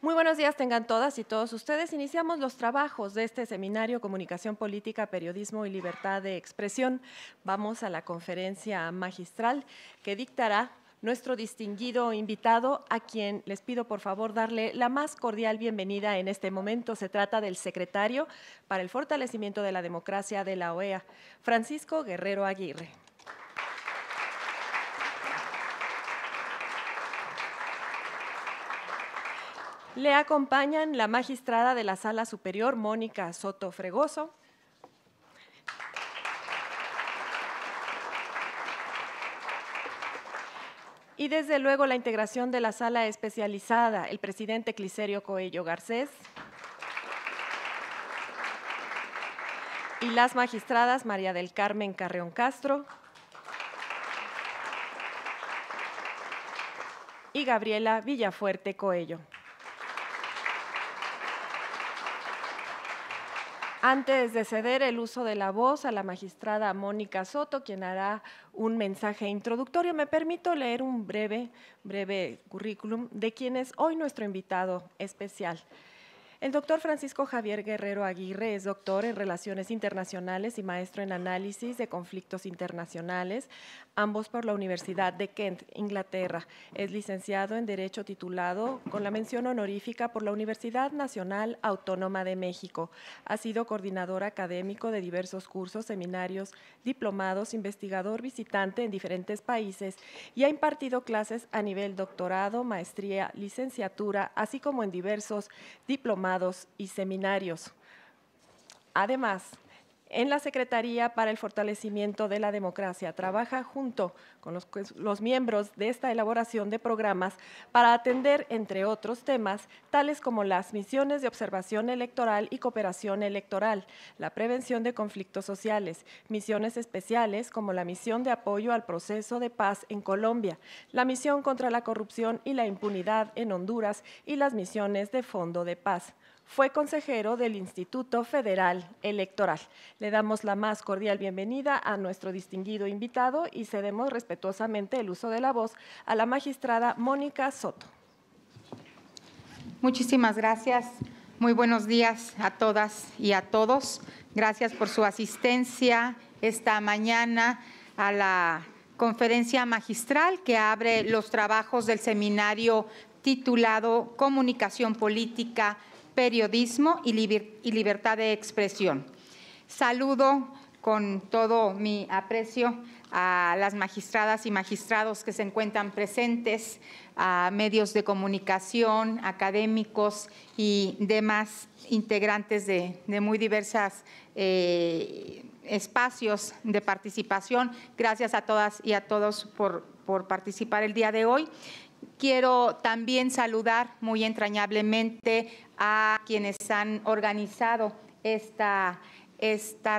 Muy buenos días tengan todas y todos ustedes. Iniciamos los trabajos de este seminario Comunicación Política, Periodismo y Libertad de Expresión. Vamos a la conferencia magistral que dictará nuestro distinguido invitado, a quien les pido por favor darle la más cordial bienvenida en este momento. Se trata del secretario para el fortalecimiento de la democracia de la OEA, Francisco Guerrero Aguirre. Le acompañan la magistrada de la Sala Superior, Mónica Soto Fregoso. Y desde luego la integración de la sala especializada, el presidente Cliserio Coello Garcés. Y las magistradas María del Carmen Carreón Castro. Y Gabriela Villafuerte Coello. antes de ceder el uso de la voz a la magistrada Mónica Soto, quien hará un mensaje introductorio, me permito leer un breve, breve currículum de quien es hoy nuestro invitado especial. El doctor Francisco Javier Guerrero Aguirre es doctor en Relaciones Internacionales y maestro en Análisis de Conflictos Internacionales ambos por la Universidad de Kent, Inglaterra. Es licenciado en Derecho titulado con la mención honorífica por la Universidad Nacional Autónoma de México. Ha sido coordinador académico de diversos cursos, seminarios, diplomados, investigador visitante en diferentes países y ha impartido clases a nivel doctorado, maestría, licenciatura, así como en diversos diplomados y seminarios. Además, en la Secretaría para el Fortalecimiento de la Democracia. Trabaja junto con pues, los, miembros de esta elaboración de programas para atender, entre otros temas, tales como las misiones de observación electoral y cooperación electoral, la prevención de conflictos sociales, misiones especiales como la misión de apoyo al proceso de paz en Colombia, la misión contra la corrupción y la impunidad en Honduras y las misiones de fondo de paz fue consejero del Instituto Federal Electoral. Le damos la más cordial bienvenida a nuestro distinguido invitado y cedemos respetuosamente el uso de la voz a la magistrada Mónica Soto. Muchísimas gracias. Muy buenos días a todas y a todos. Gracias por su asistencia esta mañana a la conferencia magistral que abre los trabajos del seminario titulado Comunicación Política periodismo y, libertad de expresión. Saludo con todo mi aprecio a las magistradas y magistrados que se encuentran presentes, a medios de comunicación, académicos y demás integrantes de, muy diversas eh, espacios de participación. Gracias a todas y a todos por participar el día de hoy. Quiero también saludar muy entrañablemente a quienes han organizado esta,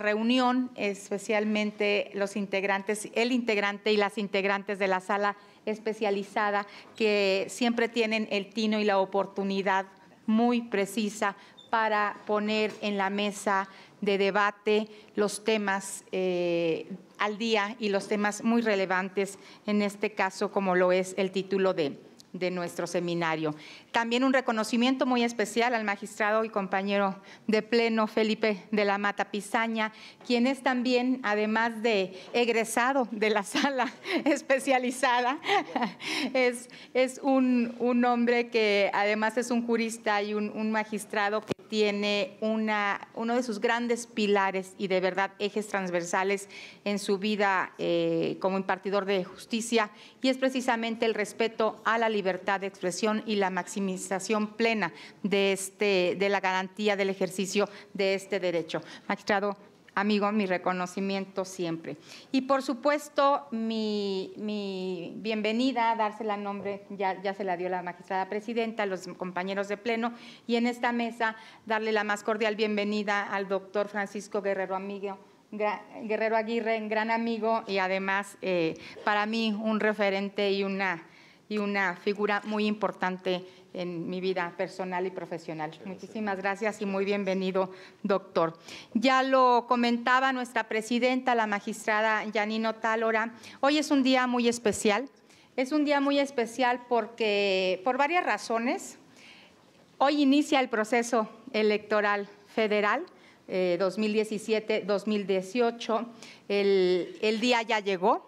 reunión, especialmente los integrantes, el integrante y las integrantes de la sala especializada que siempre tienen el tino y la oportunidad muy precisa para poner en la mesa de debate los temas eh, al día y los temas muy relevantes, en este caso como lo es el título de de nuestro seminario. También un reconocimiento muy especial al magistrado y compañero de pleno Felipe de la Mata Pizaña, quien es también, además de egresado de la sala especializada, es, es un, hombre que además es un jurista y un, un magistrado que tiene una, uno de sus grandes pilares y de verdad ejes transversales en su vida eh, como impartidor de justicia y es precisamente el respeto a la libertad de expresión y la maximización plena de, este, de la garantía del ejercicio de este derecho. Magistrado amigo, mi reconocimiento siempre. Y por supuesto, mi, mi bienvenida, dársela nombre, ya, se la dio la magistrada presidenta, los compañeros de pleno, y en esta mesa darle la más cordial bienvenida al doctor Francisco Guerrero Amigo. Guerrero Aguirre, gran amigo y además eh, para mí un referente y una, y una figura muy importante en mi vida personal y profesional. Muchísimas gracias y muy bienvenido, doctor. Ya lo comentaba nuestra presidenta, la magistrada Yanino Tálora, hoy es un día muy especial. Es un día muy especial porque, por varias razones, hoy inicia el proceso electoral federal. 2017-2018, eh, el, día ya llegó.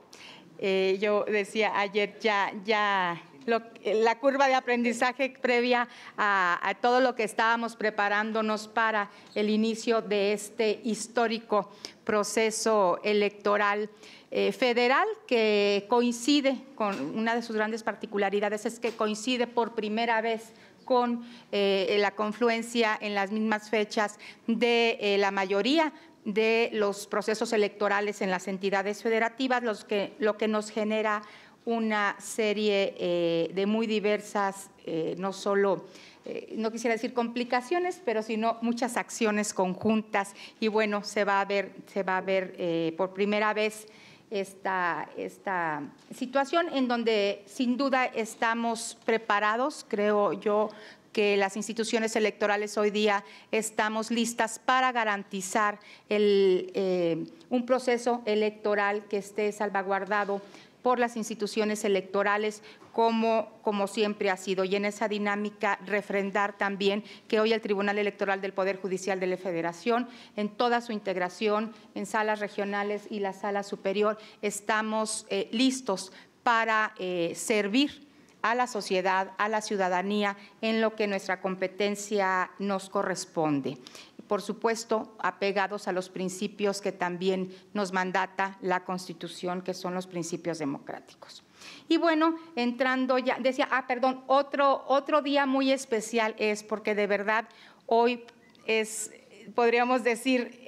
Eh, yo decía ayer, ya, ya la curva de aprendizaje previa a, todo lo que estábamos preparándonos para el inicio de este histórico proceso electoral eh, federal que coincide con una de sus grandes particularidades es que coincide por primera vez con eh, la confluencia en las mismas fechas de eh, la mayoría de los procesos electorales en las entidades federativas, que, lo que nos genera una serie eh, de muy diversas, eh, no solo, eh, no quisiera decir complicaciones, pero sino muchas acciones conjuntas. Y bueno, se va a ver, se va a ver por primera vez esta, esta situación en donde sin duda estamos preparados, creo yo, que las instituciones electorales hoy día estamos listas para garantizar el, un proceso electoral que esté salvaguardado por las instituciones electorales como, siempre ha sido y en esa dinámica refrendar también que hoy el Tribunal Electoral del Poder Judicial de la Federación, en toda su integración, en salas regionales y la sala superior, estamos eh, listos para eh, servir a la sociedad, a la ciudadanía, en lo que nuestra competencia nos corresponde por supuesto, apegados a los principios que también nos mandata la Constitución, que son los principios democráticos. Y bueno, entrando ya, decía, ah, perdón, otro, otro día muy especial es porque de verdad hoy es, podríamos decir,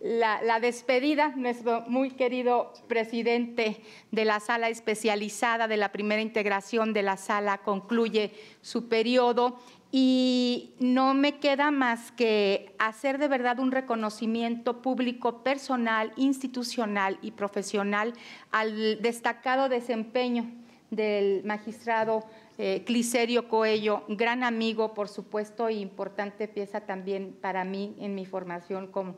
la, la, despedida, nuestro muy querido presidente de la sala especializada de la primera integración de la sala concluye su periodo y no me queda más que hacer de verdad un reconocimiento público, personal, institucional y profesional al destacado desempeño del magistrado eh, Cliserio Coello, gran amigo, por supuesto, y importante pieza también para mí en mi formación como,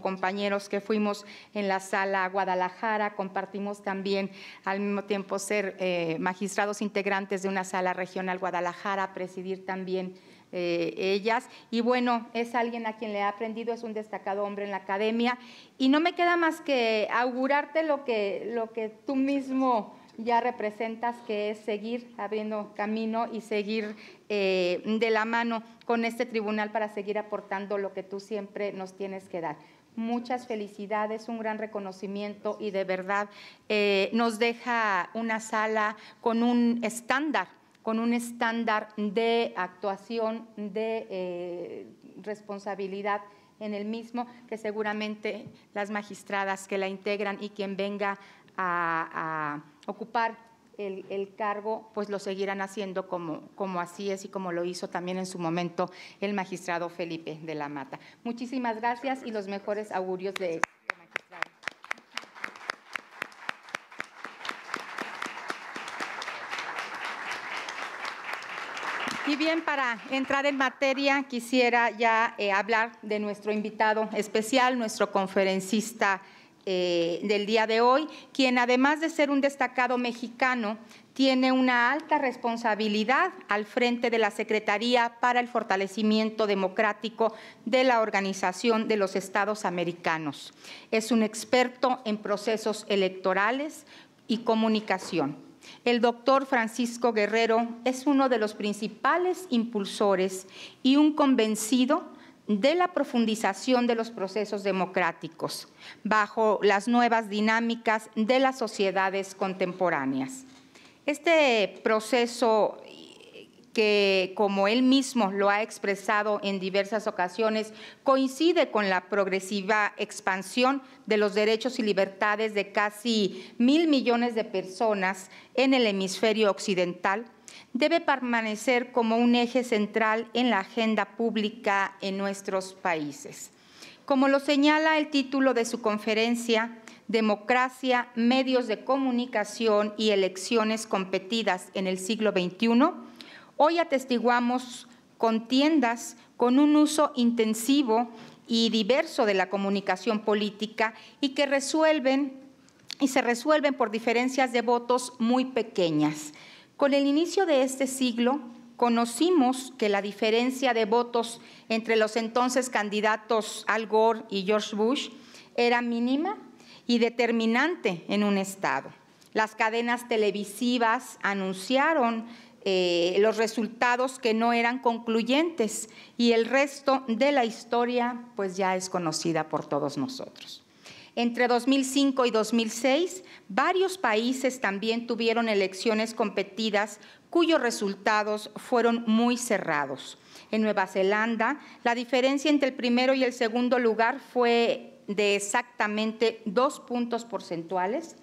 compañeros que fuimos en la sala Guadalajara, compartimos también al mismo tiempo ser eh, magistrados integrantes de una sala regional Guadalajara, presidir también eh, ellas. Y bueno, es alguien a quien le ha aprendido, es un destacado hombre en la academia. Y no me queda más que augurarte lo que, lo que tú mismo ya representas, que es seguir abriendo camino y seguir eh, de la mano con este tribunal para seguir aportando lo que tú siempre nos tienes que dar. Muchas felicidades, un gran reconocimiento y de verdad eh, nos deja una sala con un estándar, con un estándar de actuación, de eh, responsabilidad en el mismo, que seguramente las magistradas que la integran y quien venga a, ocupar el, cargo, pues lo seguirán haciendo como, como así es y como lo hizo también en su momento el magistrado Felipe de la Mata. Muchísimas gracias y los mejores augurios de este magistrado. Y bien, para entrar en materia, quisiera ya eh, hablar de nuestro invitado especial, nuestro conferencista eh, del día de hoy, quien además de ser un destacado mexicano, tiene una alta responsabilidad al frente de la Secretaría para el Fortalecimiento Democrático de la Organización de los Estados Americanos. Es un experto en procesos electorales y comunicación. El doctor Francisco Guerrero es uno de los principales impulsores y un convencido de la profundización de los procesos democráticos bajo las nuevas dinámicas de las sociedades contemporáneas. Este proceso eh, que, como él mismo lo ha expresado en diversas ocasiones, coincide con la progresiva expansión de los derechos y libertades de casi mil millones de personas en el hemisferio occidental, debe permanecer como un eje central en la agenda pública en nuestros países. Como lo señala el título de su conferencia, Democracia, medios de comunicación y elecciones competidas en el siglo XXI, hoy atestiguamos contiendas con un uso intensivo y diverso de la comunicación política y que resuelven y se resuelven por diferencias de votos muy pequeñas. Con el inicio de este siglo, conocimos que la diferencia de votos entre los entonces candidatos Al Gore y George Bush era mínima y determinante en un Estado. Las cadenas televisivas anunciaron eh, los resultados que no eran concluyentes y el resto de la historia pues ya es conocida por todos nosotros. Entre 2005 y 2006, varios países también tuvieron elecciones competidas cuyos resultados fueron muy cerrados. En Nueva Zelanda, la diferencia entre el primero y el segundo lugar fue de exactamente dos puntos porcentuales.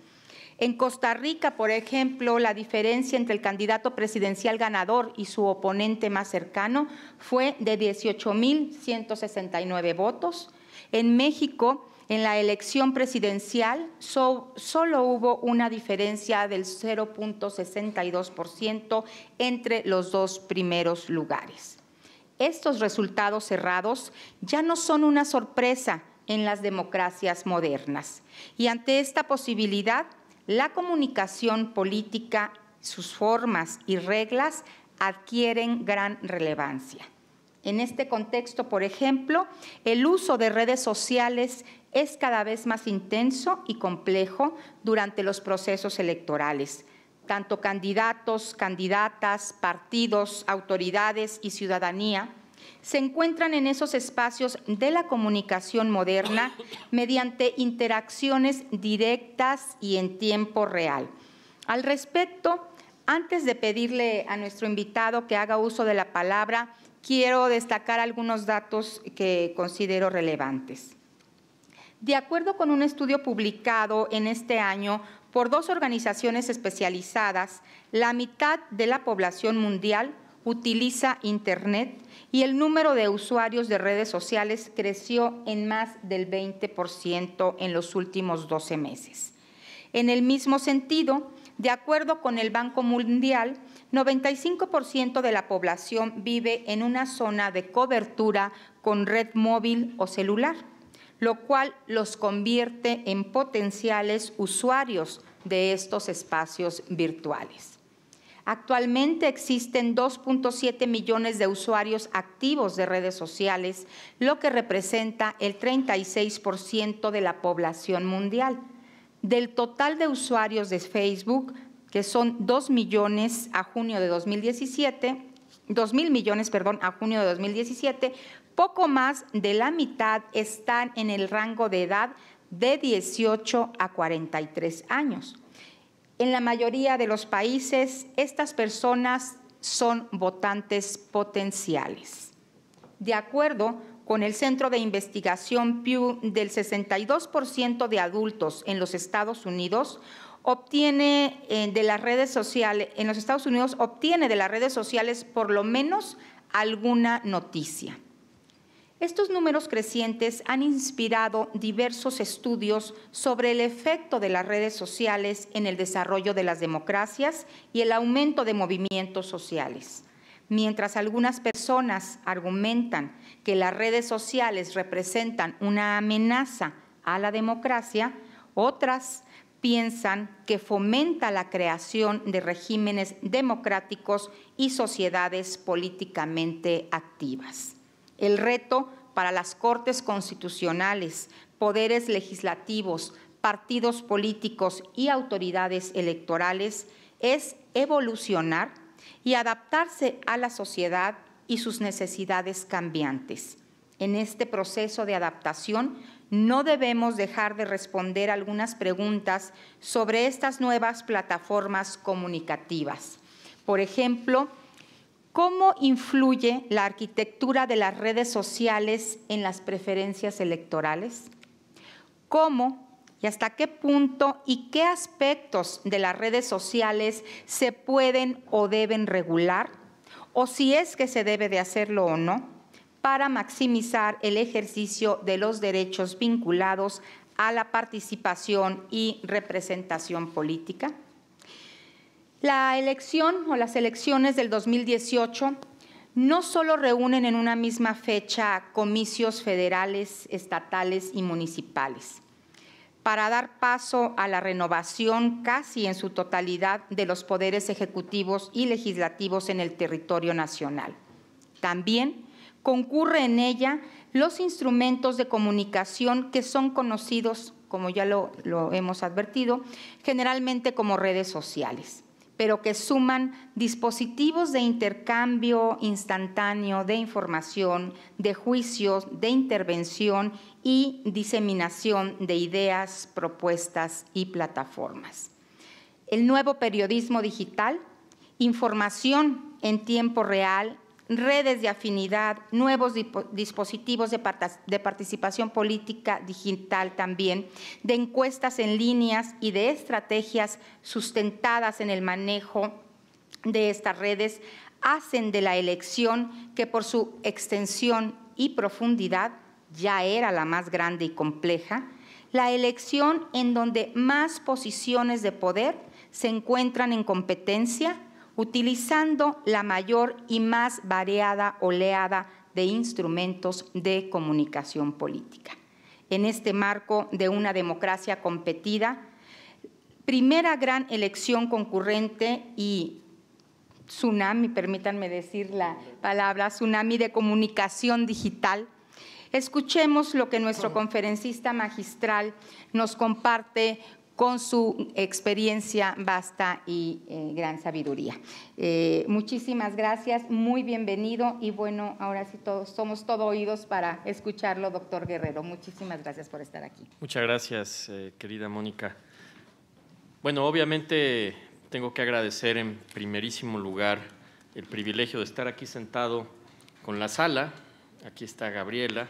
En Costa Rica, por ejemplo, la diferencia entre el candidato presidencial ganador y su oponente más cercano fue de 18.169 votos. En México, en la elección presidencial solo hubo una diferencia del 0.62% entre los dos primeros lugares. Estos resultados cerrados ya no son una sorpresa en las democracias modernas. Y ante esta posibilidad, la comunicación política, sus formas y reglas adquieren gran relevancia. En este contexto, por ejemplo, el uso de redes sociales es cada vez más intenso y complejo durante los procesos electorales. Tanto candidatos, candidatas, partidos, autoridades y ciudadanía se encuentran en esos espacios de la comunicación moderna mediante interacciones directas y en tiempo real. Al respecto, antes de pedirle a nuestro invitado que haga uso de la palabra, quiero destacar algunos datos que considero relevantes. De acuerdo con un estudio publicado en este año por dos organizaciones especializadas, la mitad de la población mundial utiliza Internet y el número de usuarios de redes sociales creció en más del 20% en los últimos 12 meses. En el mismo sentido, de acuerdo con el Banco Mundial, 95% de la población vive en una zona de cobertura con red móvil o celular, lo cual los convierte en potenciales usuarios de estos espacios virtuales. Actualmente existen 2.7 millones de usuarios activos de redes sociales, lo que representa el 36% de la población mundial. Del total de usuarios de Facebook, que son 2 millones a junio de 2017, 2 mil millones, perdón, a junio de 2017, poco más de la mitad están en el rango de edad de 18 a 43 años. En la mayoría de los países, estas personas son votantes potenciales. De acuerdo con el Centro de Investigación Pew, del 62% de adultos en los Estados Unidos obtiene eh, de las redes sociales, en los Estados Unidos obtiene de las redes sociales por lo menos alguna noticia. Estos números crecientes han inspirado diversos estudios sobre el efecto de las redes sociales en el desarrollo de las democracias y el aumento de movimientos sociales. Mientras algunas personas argumentan que las redes sociales representan una amenaza a la democracia, otras piensan que fomenta la creación de regímenes democráticos y sociedades políticamente activas. El reto para las Cortes Constitucionales, poderes legislativos, partidos políticos y autoridades electorales es evolucionar y adaptarse a la sociedad y sus necesidades cambiantes. En este proceso de adaptación no debemos dejar de responder algunas preguntas sobre estas nuevas plataformas comunicativas. Por ejemplo, ¿cómo influye la arquitectura de las redes sociales en las preferencias electorales? ¿Cómo y hasta qué punto y qué aspectos de las redes sociales se pueden o deben regular? ¿O si es que se debe de hacerlo o no? para maximizar el ejercicio de los derechos vinculados a la participación y representación política. La elección o las elecciones del 2018 no solo reúnen en una misma fecha comicios federales, estatales y municipales, para dar paso a la renovación casi en su totalidad de los poderes ejecutivos y legislativos en el territorio nacional. También concurre en ella los instrumentos de comunicación que son conocidos, como ya lo, hemos advertido, generalmente como redes sociales pero que suman dispositivos de intercambio instantáneo de información, de juicios, de intervención y diseminación de ideas, propuestas y plataformas. El nuevo periodismo digital, información en tiempo real redes de afinidad, nuevos dispositivos de, participación política digital también, de encuestas en líneas y de estrategias sustentadas en el manejo de estas redes, hacen de la elección que por su extensión y profundidad ya era la más grande y compleja, la elección en donde más posiciones de poder se encuentran en competencia utilizando la mayor y más variada oleada de instrumentos de comunicación política. En este marco de una democracia competida, primera gran elección concurrente y tsunami, permítanme decir la palabra, tsunami de comunicación digital, escuchemos lo que nuestro conferencista magistral nos comparte con su experiencia vasta y eh, gran sabiduría. Eh, muchísimas gracias, muy bienvenido y bueno, ahora sí todos, somos todo oídos para escucharlo, doctor Guerrero. Muchísimas gracias por estar aquí. Muchas gracias, eh, querida Mónica. Bueno, obviamente tengo que agradecer en primerísimo lugar el privilegio de estar aquí sentado con la sala. Aquí está Gabriela,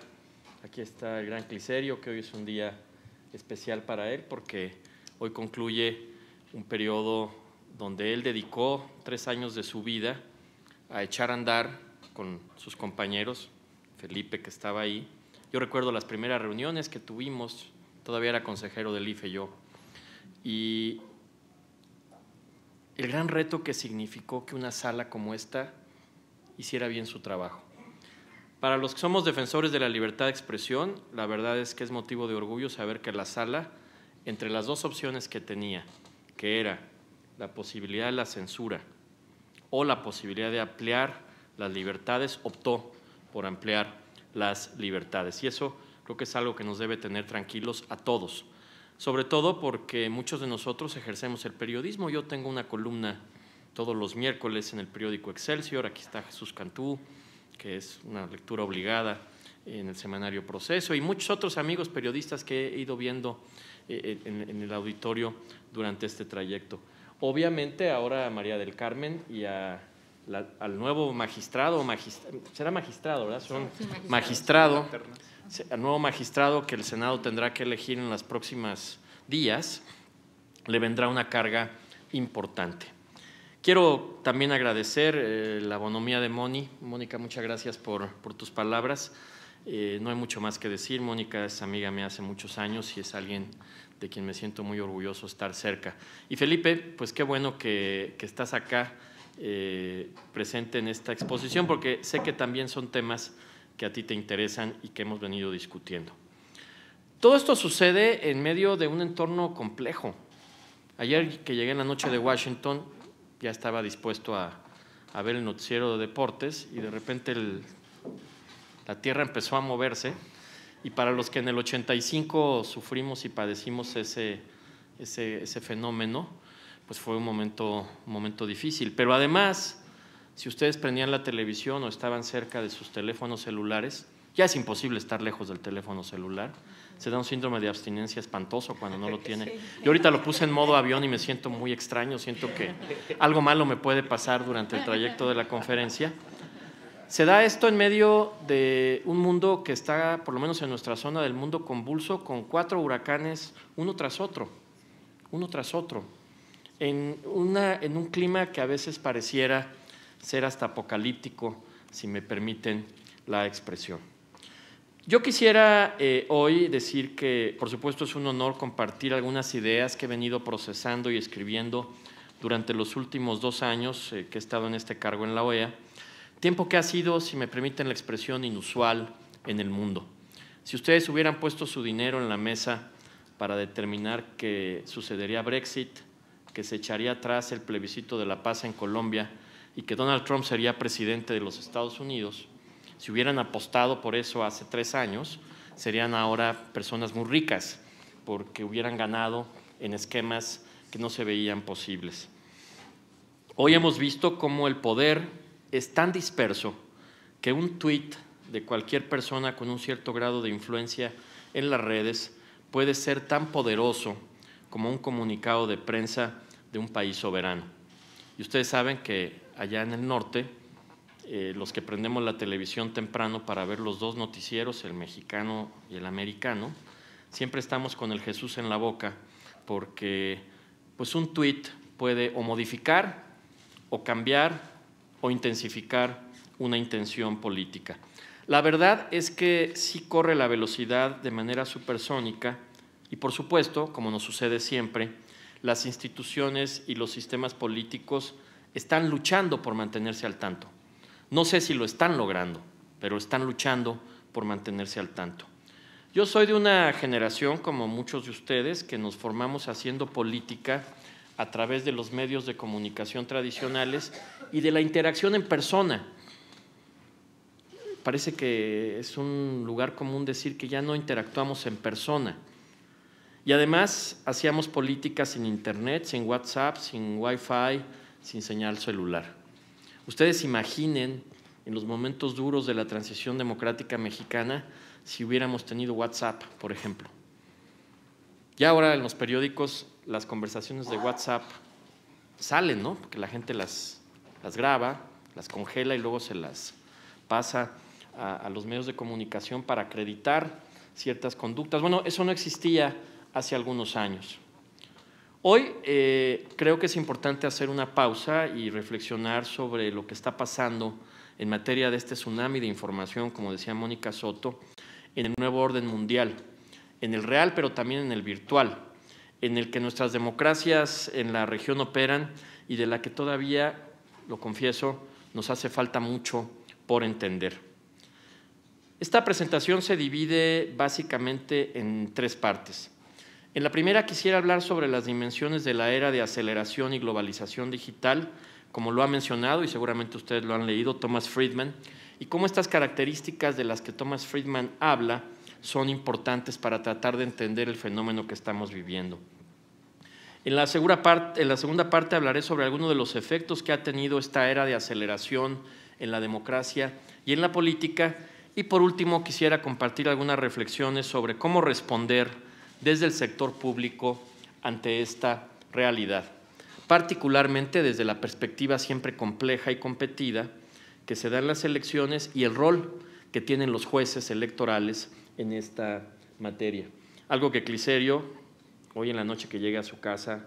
aquí está el gran Cliserio, que hoy es un día especial para él porque Hoy concluye un periodo donde él dedicó tres años de su vida a echar a andar con sus compañeros, Felipe que estaba ahí. Yo recuerdo las primeras reuniones que tuvimos, todavía era consejero del IFE yo, y el gran reto que significó que una sala como esta hiciera bien su trabajo. Para los que somos defensores de la libertad de expresión, la verdad es que es motivo de orgullo saber que la sala entre las dos opciones que tenía, que era la posibilidad de la censura o la posibilidad de ampliar las libertades, optó por ampliar las libertades. Y eso creo que es algo que nos debe tener tranquilos a todos, sobre todo porque muchos de nosotros ejercemos el periodismo. Yo tengo una columna todos los miércoles en el periódico Excelsior, aquí está Jesús Cantú, que es una lectura obligada en el semanario Proceso, y muchos otros amigos periodistas que he ido viendo eh, en, el auditorio durante este trayecto. Obviamente ahora a María del Carmen y a al nuevo magistrado, será magistrado, ¿verdad? Son magistrado, al nuevo magistrado que el Senado tendrá que elegir en los próximos días, le vendrá una carga importante. Quiero también agradecer eh, la bonomía de Moni. Mónica, muchas gracias por, por tus palabras. Eh, no hay mucho más que decir, Mónica es amiga mía hace muchos años y es alguien de quien me siento muy orgulloso estar cerca. Y Felipe, pues qué bueno que, estás acá eh, presente en esta exposición, porque sé que también son temas que a ti te interesan y que hemos venido discutiendo. Todo esto sucede en medio de un entorno complejo. Ayer que llegué en la noche de Washington, ya estaba dispuesto a, a ver el noticiero de deportes y de repente el la Tierra empezó a moverse y para los que en el 85 sufrimos y padecimos ese, ese, fenómeno, pues fue un momento, un momento difícil. Pero además, si ustedes prendían la televisión o estaban cerca de sus teléfonos celulares, ya es imposible estar lejos del teléfono celular. Se da un síndrome de abstinencia espantoso cuando no lo tiene. Yo ahorita lo puse en modo avión y me siento muy extraño, siento que algo malo me puede pasar durante el trayecto de la conferencia se da esto en medio de un mundo que está, por lo menos en nuestra zona del mundo, convulso, con cuatro huracanes, uno tras otro, uno tras otro, en, una, en un clima que a veces pareciera ser hasta apocalíptico, si me permiten la expresión. Yo quisiera eh, hoy decir que, por supuesto, es un honor compartir algunas ideas que he venido procesando y escribiendo durante los últimos dos años eh, que he estado en este cargo en la OEA Tiempo que ha sido, si me permiten la expresión, inusual en el mundo. Si ustedes hubieran puesto su dinero en la mesa para determinar que sucedería Brexit, que se echaría atrás el plebiscito de la paz en Colombia y que Donald Trump sería presidente de los Estados Unidos, si hubieran apostado por eso hace tres años, serían ahora personas muy ricas porque hubieran ganado en esquemas que no se veían posibles. Hoy hemos visto cómo el poder es tan disperso que un tweet de cualquier persona con un cierto grado de influencia en las redes puede ser tan poderoso como un comunicado de prensa de un país soberano. Y ustedes saben que allá en el norte, eh, los que prendemos la televisión temprano para ver los dos noticieros, el mexicano y el americano, siempre estamos con el Jesús en la boca porque pues un tweet puede o modificar o cambiar o intensificar una intención política. La verdad es que sí corre la velocidad de manera supersónica y por supuesto, como nos sucede siempre, las instituciones y los sistemas políticos están luchando por mantenerse al tanto. No sé si lo están logrando, pero están luchando por mantenerse al tanto. Yo soy de una generación, como muchos de ustedes, que nos formamos haciendo política a través de los medios de comunicación tradicionales y de la interacción en persona. Parece que es un lugar común decir que ya no interactuamos en persona. Y además hacíamos política sin internet, sin WhatsApp, sin Wi-Fi, sin señal celular. Ustedes imaginen en los momentos duros de la transición democrática mexicana si hubiéramos tenido WhatsApp, por ejemplo. Y ahora en los periódicos las conversaciones de WhatsApp salen, ¿no? Porque la gente las, las graba, las congela y luego se las pasa a, los medios de comunicación para acreditar ciertas conductas. Bueno, eso no existía hace algunos años. Hoy eh, creo que es importante hacer una pausa y reflexionar sobre lo que está pasando en materia de este tsunami de información, como decía Mónica Soto, en el nuevo orden mundial, en el real, pero también en el virtual, en el que nuestras democracias en la región operan y de la que todavía lo confieso, nos hace falta mucho por entender. Esta presentación se divide básicamente en tres partes. En la primera quisiera hablar sobre las dimensiones de la era de aceleración y globalización digital, como lo ha mencionado y seguramente ustedes lo han leído Thomas Friedman, y cómo estas características de las que Thomas Friedman habla son importantes para tratar de entender el fenómeno que estamos viviendo. En la, segunda parte hablaré sobre algunos de los efectos que ha tenido esta era de aceleración en la democracia y en la política. Y por último, quisiera compartir algunas reflexiones sobre cómo responder desde el sector público ante esta realidad, particularmente desde la perspectiva siempre compleja y competida que se da en las elecciones y el rol que tienen los jueces electorales en esta materia. Algo que Cliserio hoy en la noche que llegue a su casa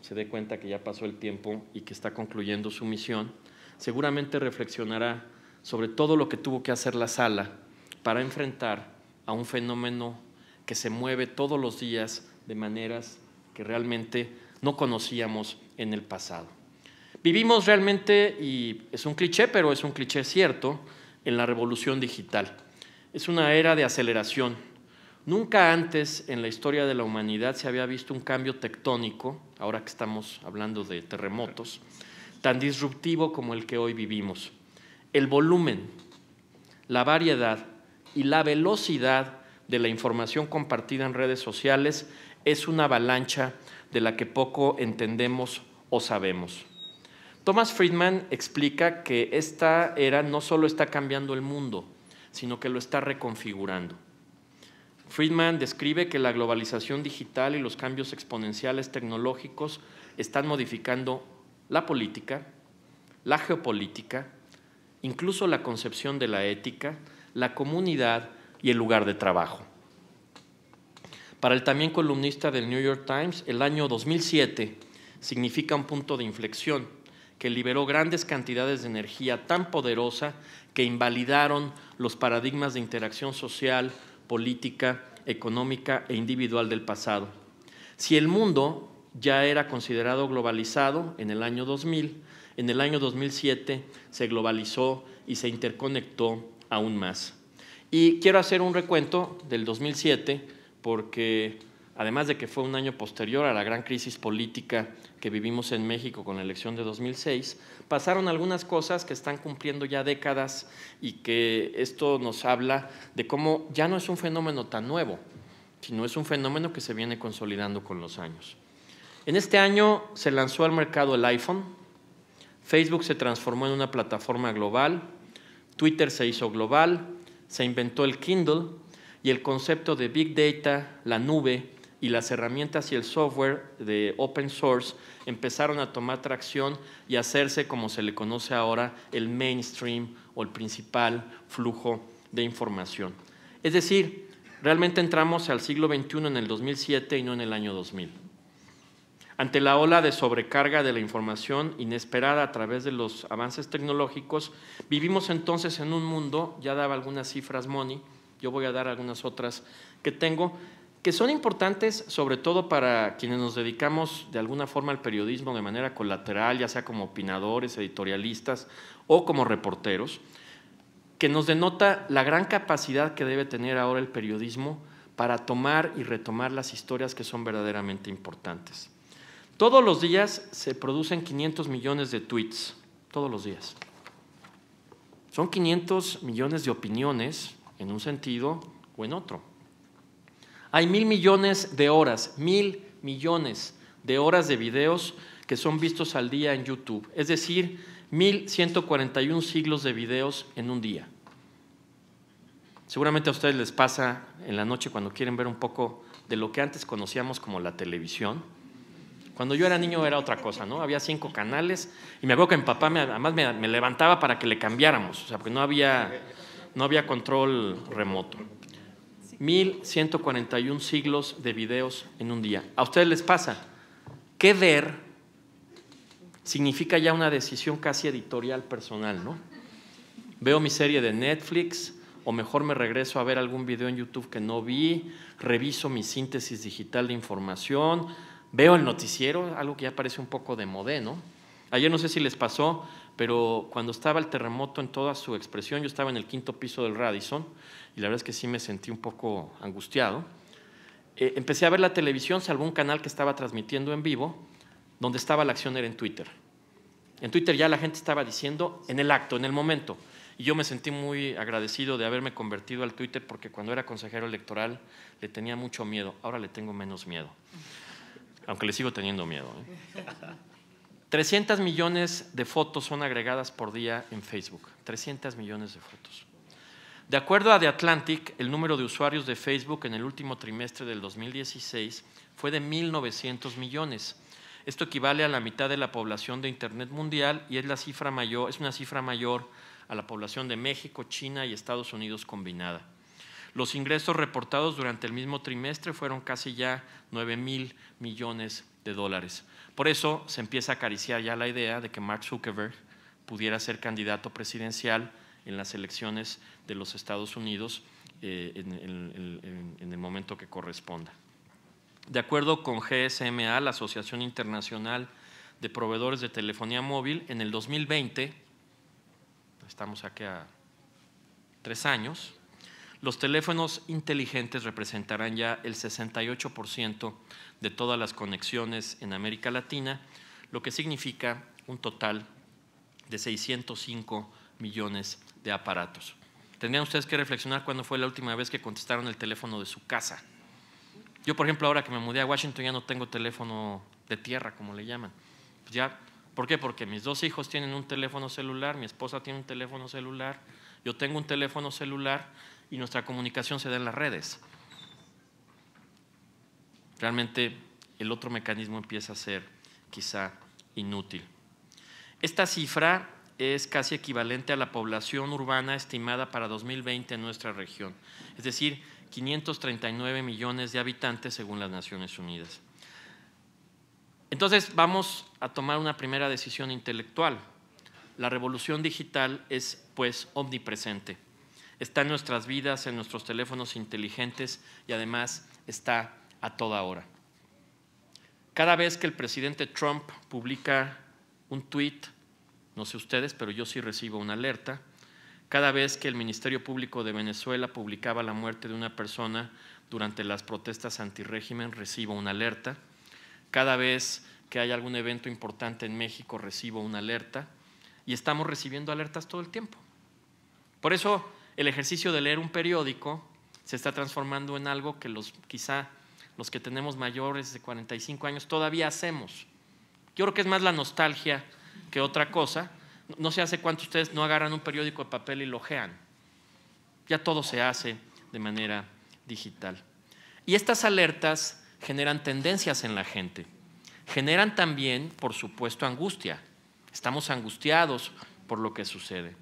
se dé cuenta que ya pasó el tiempo y que está concluyendo su misión, seguramente reflexionará sobre todo lo que tuvo que hacer la sala para enfrentar a un fenómeno que se mueve todos los días de maneras que realmente no conocíamos en el pasado. Vivimos realmente, y es un cliché, pero es un cliché cierto, en la revolución digital. Es una era de aceleración, Nunca antes en la historia de la humanidad se había visto un cambio tectónico, ahora que estamos hablando de terremotos, tan disruptivo como el que hoy vivimos. El volumen, la variedad y la velocidad de la información compartida en redes sociales es una avalancha de la que poco entendemos o sabemos. Thomas Friedman explica que esta era no solo está cambiando el mundo, sino que lo está reconfigurando. Friedman describe que la globalización digital y los cambios exponenciales tecnológicos están modificando la política, la geopolítica, incluso la concepción de la ética, la comunidad y el lugar de trabajo. Para el también columnista del New York Times, el año 2007 significa un punto de inflexión que liberó grandes cantidades de energía tan poderosa que invalidaron los paradigmas de interacción social, política, económica e individual del pasado. Si el mundo ya era considerado globalizado en el año 2000, en el año 2007 se globalizó y se interconectó aún más. Y quiero hacer un recuento del 2007 porque además de que fue un año posterior a la gran crisis política que vivimos en México con la elección de 2006, pasaron algunas cosas que están cumpliendo ya décadas y que esto nos habla de cómo ya no es un fenómeno tan nuevo, sino es un fenómeno que se viene consolidando con los años. En este año se lanzó al mercado el iPhone, Facebook se transformó en una plataforma global, Twitter se hizo global, se inventó el Kindle y el concepto de Big Data, la nube, y las herramientas y el software de open source empezaron a tomar tracción y hacerse como se le conoce ahora el mainstream o el principal flujo de información. Es decir, realmente entramos al siglo XXI en el 2007 y no en el año 2000. Ante la ola de sobrecarga de la información inesperada a través de los avances tecnológicos, vivimos entonces en un mundo, ya daba algunas cifras Moni, yo voy a dar algunas otras que tengo, que son importantes sobre todo para quienes nos dedicamos de alguna forma al periodismo de manera colateral, ya sea como opinadores, editorialistas o como reporteros, que nos denota la gran capacidad que debe tener ahora el periodismo para tomar y retomar las historias que son verdaderamente importantes. Todos los días se producen 500 millones de tweets, todos los días. Son 500 millones de opiniones en un sentido o en otro. Hay mil millones de horas, mil millones de horas de videos que son vistos al día en YouTube, es decir, mil 1141 siglos de videos en un día. Seguramente a ustedes les pasa en la noche cuando quieren ver un poco de lo que antes conocíamos como la televisión. Cuando yo era niño era otra cosa, ¿no? Había cinco canales y me acuerdo que mi papá además me, me, levantaba para que le cambiáramos, o sea, porque no había, no había control remoto. 1141 siglos de videos en un día. ¿A ustedes les pasa? ¿Qué ver significa ya una decisión casi editorial personal, ¿no? Veo mi serie de Netflix o mejor me regreso a ver algún video en YouTube que no vi, reviso mi síntesis digital de información, veo el noticiero, algo que ya parece un poco de modé, ¿no? Ayer no sé si les pasó, pero cuando estaba el terremoto en toda su expresión, yo estaba en el quinto piso del Radisson y la verdad es que sí me sentí un poco angustiado. Eh, empecé a ver la televisión, salvo un canal que estaba transmitiendo en vivo, donde estaba la acción era en Twitter. En Twitter ya la gente estaba diciendo en el acto, en el momento. Y yo me sentí muy agradecido de haberme convertido al Twitter porque cuando era consejero electoral le tenía mucho miedo. Ahora le tengo menos miedo. Aunque le sigo teniendo miedo. ¿eh? 300 millones de fotos son agregadas por día en Facebook. 300 millones de fotos. De acuerdo a The Atlantic, el número de usuarios de Facebook en el último trimestre del 2016 fue de 1.900 millones. Esto equivale a la mitad de la población de Internet mundial y es, la cifra mayor, es una cifra mayor a la población de México, China y Estados Unidos combinada. Los ingresos reportados durante el mismo trimestre fueron casi ya 9 mil millones de dólares. Por eso se empieza a acariciar ya la idea de que Mark Zuckerberg pudiera ser candidato presidencial en las elecciones de los Estados Unidos eh, en, en el momento que corresponda. De acuerdo con GSMA, la Asociación Internacional de Proveedores de Telefonía Móvil, en el 2020, estamos aquí a tres años, los teléfonos inteligentes representarán ya el 68% de todas las conexiones en América Latina, lo que significa un total de 605 millones de aparatos. Tendrían ustedes que reflexionar cuándo fue la última vez que contestaron el teléfono de su casa. Yo, por ejemplo, ahora que me mudé a Washington ya no tengo teléfono de tierra, como le llaman. Pues ya, ¿Por qué? Porque mis dos hijos tienen un teléfono celular, mi esposa tiene un teléfono celular, yo tengo un teléfono celular y nuestra comunicación se da en las redes. Realmente el otro mecanismo empieza a ser quizá inútil. Esta cifra es casi equivalente a la población urbana estimada para 2020 en nuestra región, es decir, 539 millones de habitantes según las Naciones Unidas. Entonces vamos a tomar una primera decisión intelectual. La revolución digital es pues omnipresente está en nuestras vidas, en nuestros teléfonos inteligentes y además está a toda hora. Cada vez que el presidente Trump publica un tweet, no sé ustedes, pero yo sí recibo una alerta, cada vez que el Ministerio Público de Venezuela publicaba la muerte de una persona durante las protestas antirrégimen, recibo una alerta. Cada vez que hay algún evento importante en México, recibo una alerta. Y estamos recibiendo alertas todo el tiempo. Por eso el ejercicio de leer un periódico se está transformando en algo que los, quizá los que tenemos mayores de 45 años todavía hacemos. Yo creo que es más la nostalgia que otra cosa. No sé hace cuánto ustedes no agarran un periódico de papel y lo ojean. Ya todo se hace de manera digital. Y estas alertas generan tendencias en la gente. Generan también, por supuesto, angustia. Estamos angustiados por lo que sucede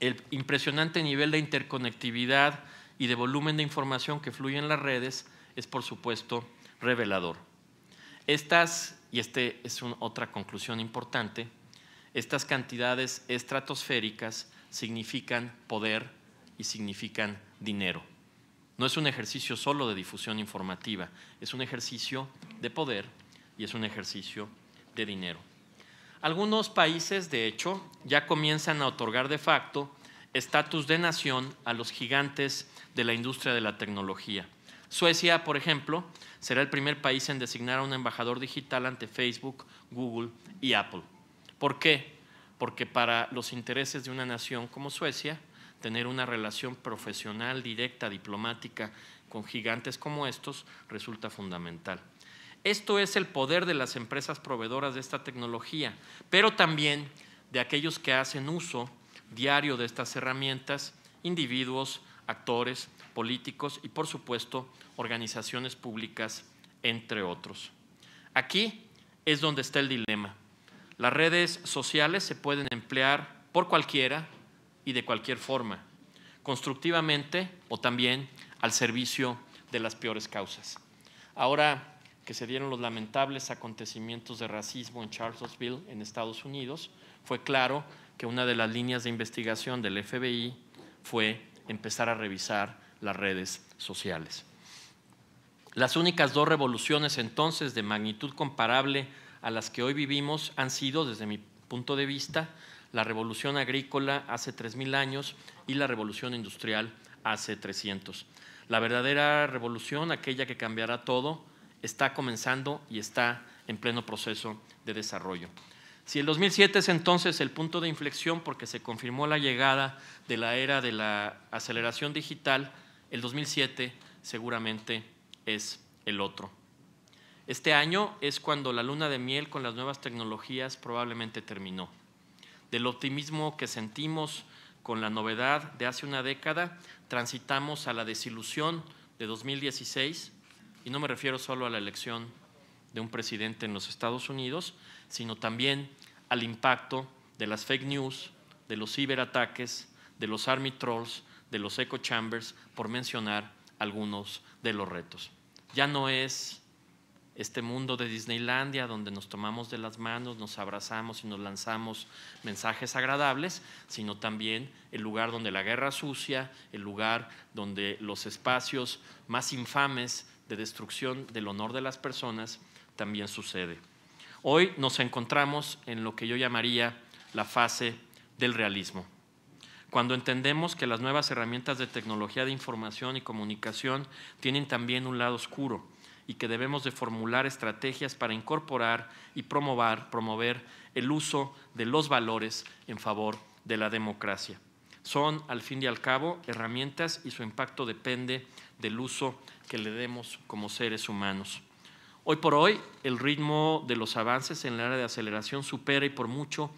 el impresionante nivel de interconectividad y de volumen de información que fluye en las redes es, por supuesto, revelador. Estas, y esta es otra conclusión importante, estas cantidades estratosféricas significan poder y significan dinero. No es un ejercicio solo de difusión informativa, es un ejercicio de poder y es un ejercicio de dinero. Algunos países, de hecho, ya comienzan a otorgar de facto estatus de nación a los gigantes de la industria de la tecnología. Suecia, por ejemplo, será el primer país en designar a un embajador digital ante Facebook, Google y Apple. ¿Por qué? Porque para los intereses de una nación como Suecia, tener una relación profesional, directa, diplomática con gigantes como estos resulta fundamental. Esto es el poder de las empresas proveedoras de esta tecnología, pero también de aquellos que hacen uso diario de estas herramientas, individuos, actores, políticos y por supuesto organizaciones públicas, entre otros. Aquí es donde está el dilema. Las redes sociales se pueden emplear por cualquiera y de cualquier forma, constructivamente o también al servicio de las peores causas. Ahora, que se dieron los lamentables acontecimientos de racismo en Charlottesville, en Estados Unidos, fue claro que una de las líneas de investigación del FBI fue empezar a revisar las redes sociales. Las únicas dos revoluciones entonces de magnitud comparable a las que hoy vivimos han sido, desde mi punto de vista, la revolución agrícola hace 3.000 años y la revolución industrial hace 300. La verdadera revolución, aquella que cambiará todo, está comenzando y está en pleno proceso de desarrollo. Si el 2007 es entonces el punto de inflexión porque se confirmó la llegada de la era de la aceleración digital, el 2007 seguramente es el otro. Este año es cuando la luna de miel con las nuevas tecnologías probablemente terminó. Del optimismo que sentimos con la novedad de hace una década, transitamos a la desilusión de 2016 y no me refiero solo a la elección de un presidente en los Estados Unidos, sino también al impacto de las fake news, de los ciberataques, de los army trolls, de los echo chambers, por mencionar algunos de los retos. Ya no es este mundo de Disneylandia donde nos tomamos de las manos, nos abrazamos y nos lanzamos mensajes agradables, sino también el lugar donde la guerra sucia, el lugar donde los espacios más infames de destrucción del honor de las personas también sucede. Hoy nos encontramos en lo que yo llamaría la fase del realismo. Cuando entendemos que las nuevas herramientas de tecnología de información y comunicación tienen también un lado oscuro y que debemos de formular estrategias para incorporar y promover, promover el uso de los valores en favor de la democracia. Son, al fin y al cabo, herramientas y su impacto depende del uso que le demos como seres humanos. Hoy por hoy, el ritmo de los avances en la era de aceleración supera y por mucho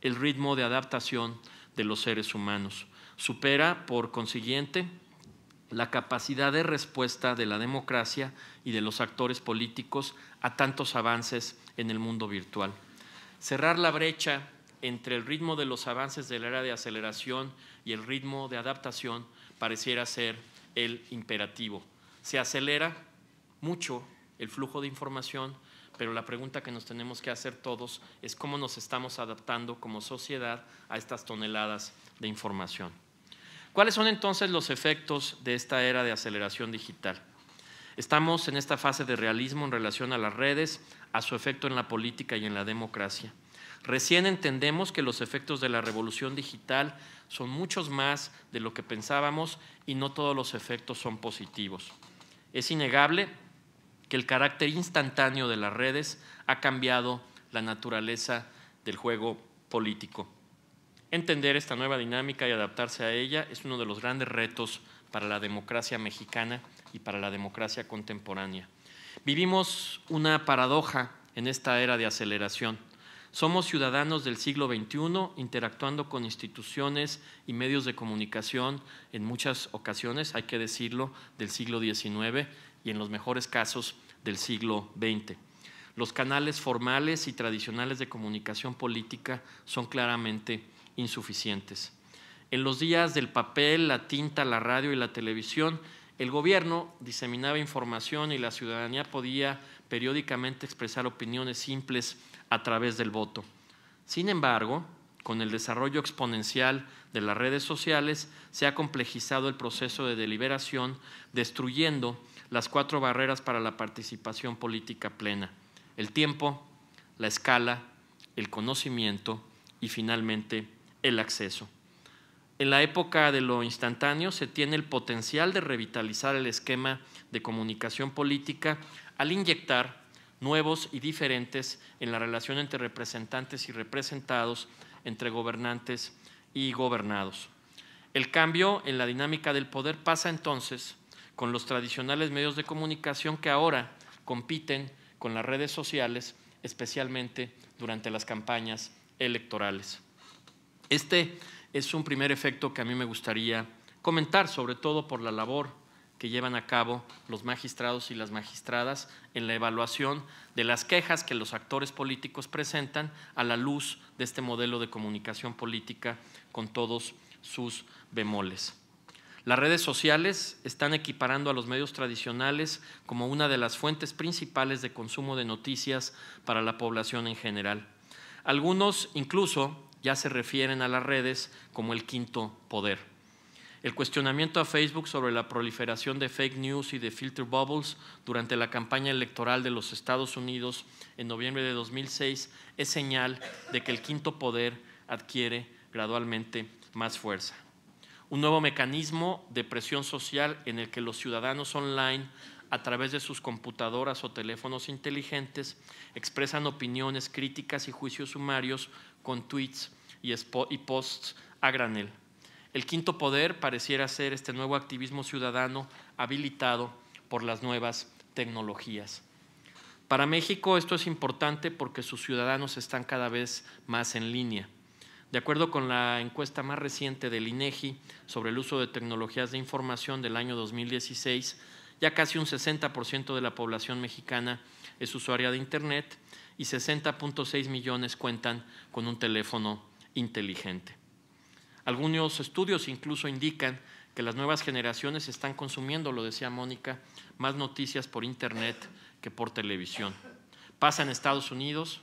el ritmo de adaptación de los seres humanos. Supera, por consiguiente, la capacidad de respuesta de la democracia y de los actores políticos a tantos avances en el mundo virtual. Cerrar la brecha entre el ritmo de los avances de la era de aceleración y el ritmo de adaptación pareciera ser el imperativo se acelera mucho el flujo de información, pero la pregunta que nos tenemos que hacer todos es cómo nos estamos adaptando como sociedad a estas toneladas de información. ¿Cuáles son entonces los efectos de esta era de aceleración digital? Estamos en esta fase de realismo en relación a las redes, a su efecto en la política y en la democracia. Recién entendemos que los efectos de la revolución digital son muchos más de lo que pensábamos y no todos los efectos son positivos. Es innegable que el carácter instantáneo de las redes ha cambiado la naturaleza del juego político. Entender esta nueva dinámica y adaptarse a ella es uno de los grandes retos para la democracia mexicana y para la democracia contemporánea. Vivimos una paradoja en esta era de aceleración. Somos ciudadanos del siglo XXI interactuando con instituciones y medios de comunicación en muchas ocasiones, hay que decirlo, del siglo XIX y en los mejores casos del siglo XX. Los canales formales y tradicionales de comunicación política son claramente insuficientes. En los días del papel, la tinta, la radio y la televisión, el gobierno diseminaba información y la ciudadanía podía periódicamente expresar opiniones simples a través del voto. Sin embargo, con el desarrollo exponencial de las redes sociales, se ha complejizado el proceso de deliberación, destruyendo las cuatro barreras para la participación política plena, el tiempo, la escala, el conocimiento y finalmente el acceso. En la época de lo instantáneo se tiene el potencial de revitalizar el esquema de comunicación política al inyectar nuevos y diferentes en la relación entre representantes y representados, entre gobernantes y gobernados. El cambio en la dinámica del poder pasa entonces con los tradicionales medios de comunicación que ahora compiten con las redes sociales, especialmente durante las campañas electorales. Este es un primer efecto que a mí me gustaría comentar, sobre todo por la labor que llevan a cabo los magistrados y las magistradas en la evaluación de las quejas que los actores políticos presentan a la luz de este modelo de comunicación política con todos sus bemoles. Las redes sociales están equiparando a los medios tradicionales como una de las fuentes principales de consumo de noticias para la población en general. Algunos incluso ya se refieren a las redes como el quinto poder. El cuestionamiento a Facebook sobre la proliferación de fake news y de filter bubbles durante la campaña electoral de los Estados Unidos en noviembre de 2006 es señal de que el quinto poder adquiere gradualmente más fuerza. Un nuevo mecanismo de presión social en el que los ciudadanos online, a través de sus computadoras o teléfonos inteligentes, expresan opiniones, críticas y juicios sumarios con tweets y, posts a granel el quinto poder pareciera ser este nuevo activismo ciudadano habilitado por las nuevas tecnologías. Para México esto es importante porque sus ciudadanos están cada vez más en línea. De acuerdo con la encuesta más reciente del INEGI sobre el uso de tecnologías de información del año 2016, ya casi un 60% de la población mexicana es usuaria de Internet y 60.6 millones cuentan con un teléfono inteligente. Algunos estudios incluso indican que las nuevas generaciones están consumiendo, lo decía Mónica, más noticias por Internet que por televisión. Pasa en Estados Unidos,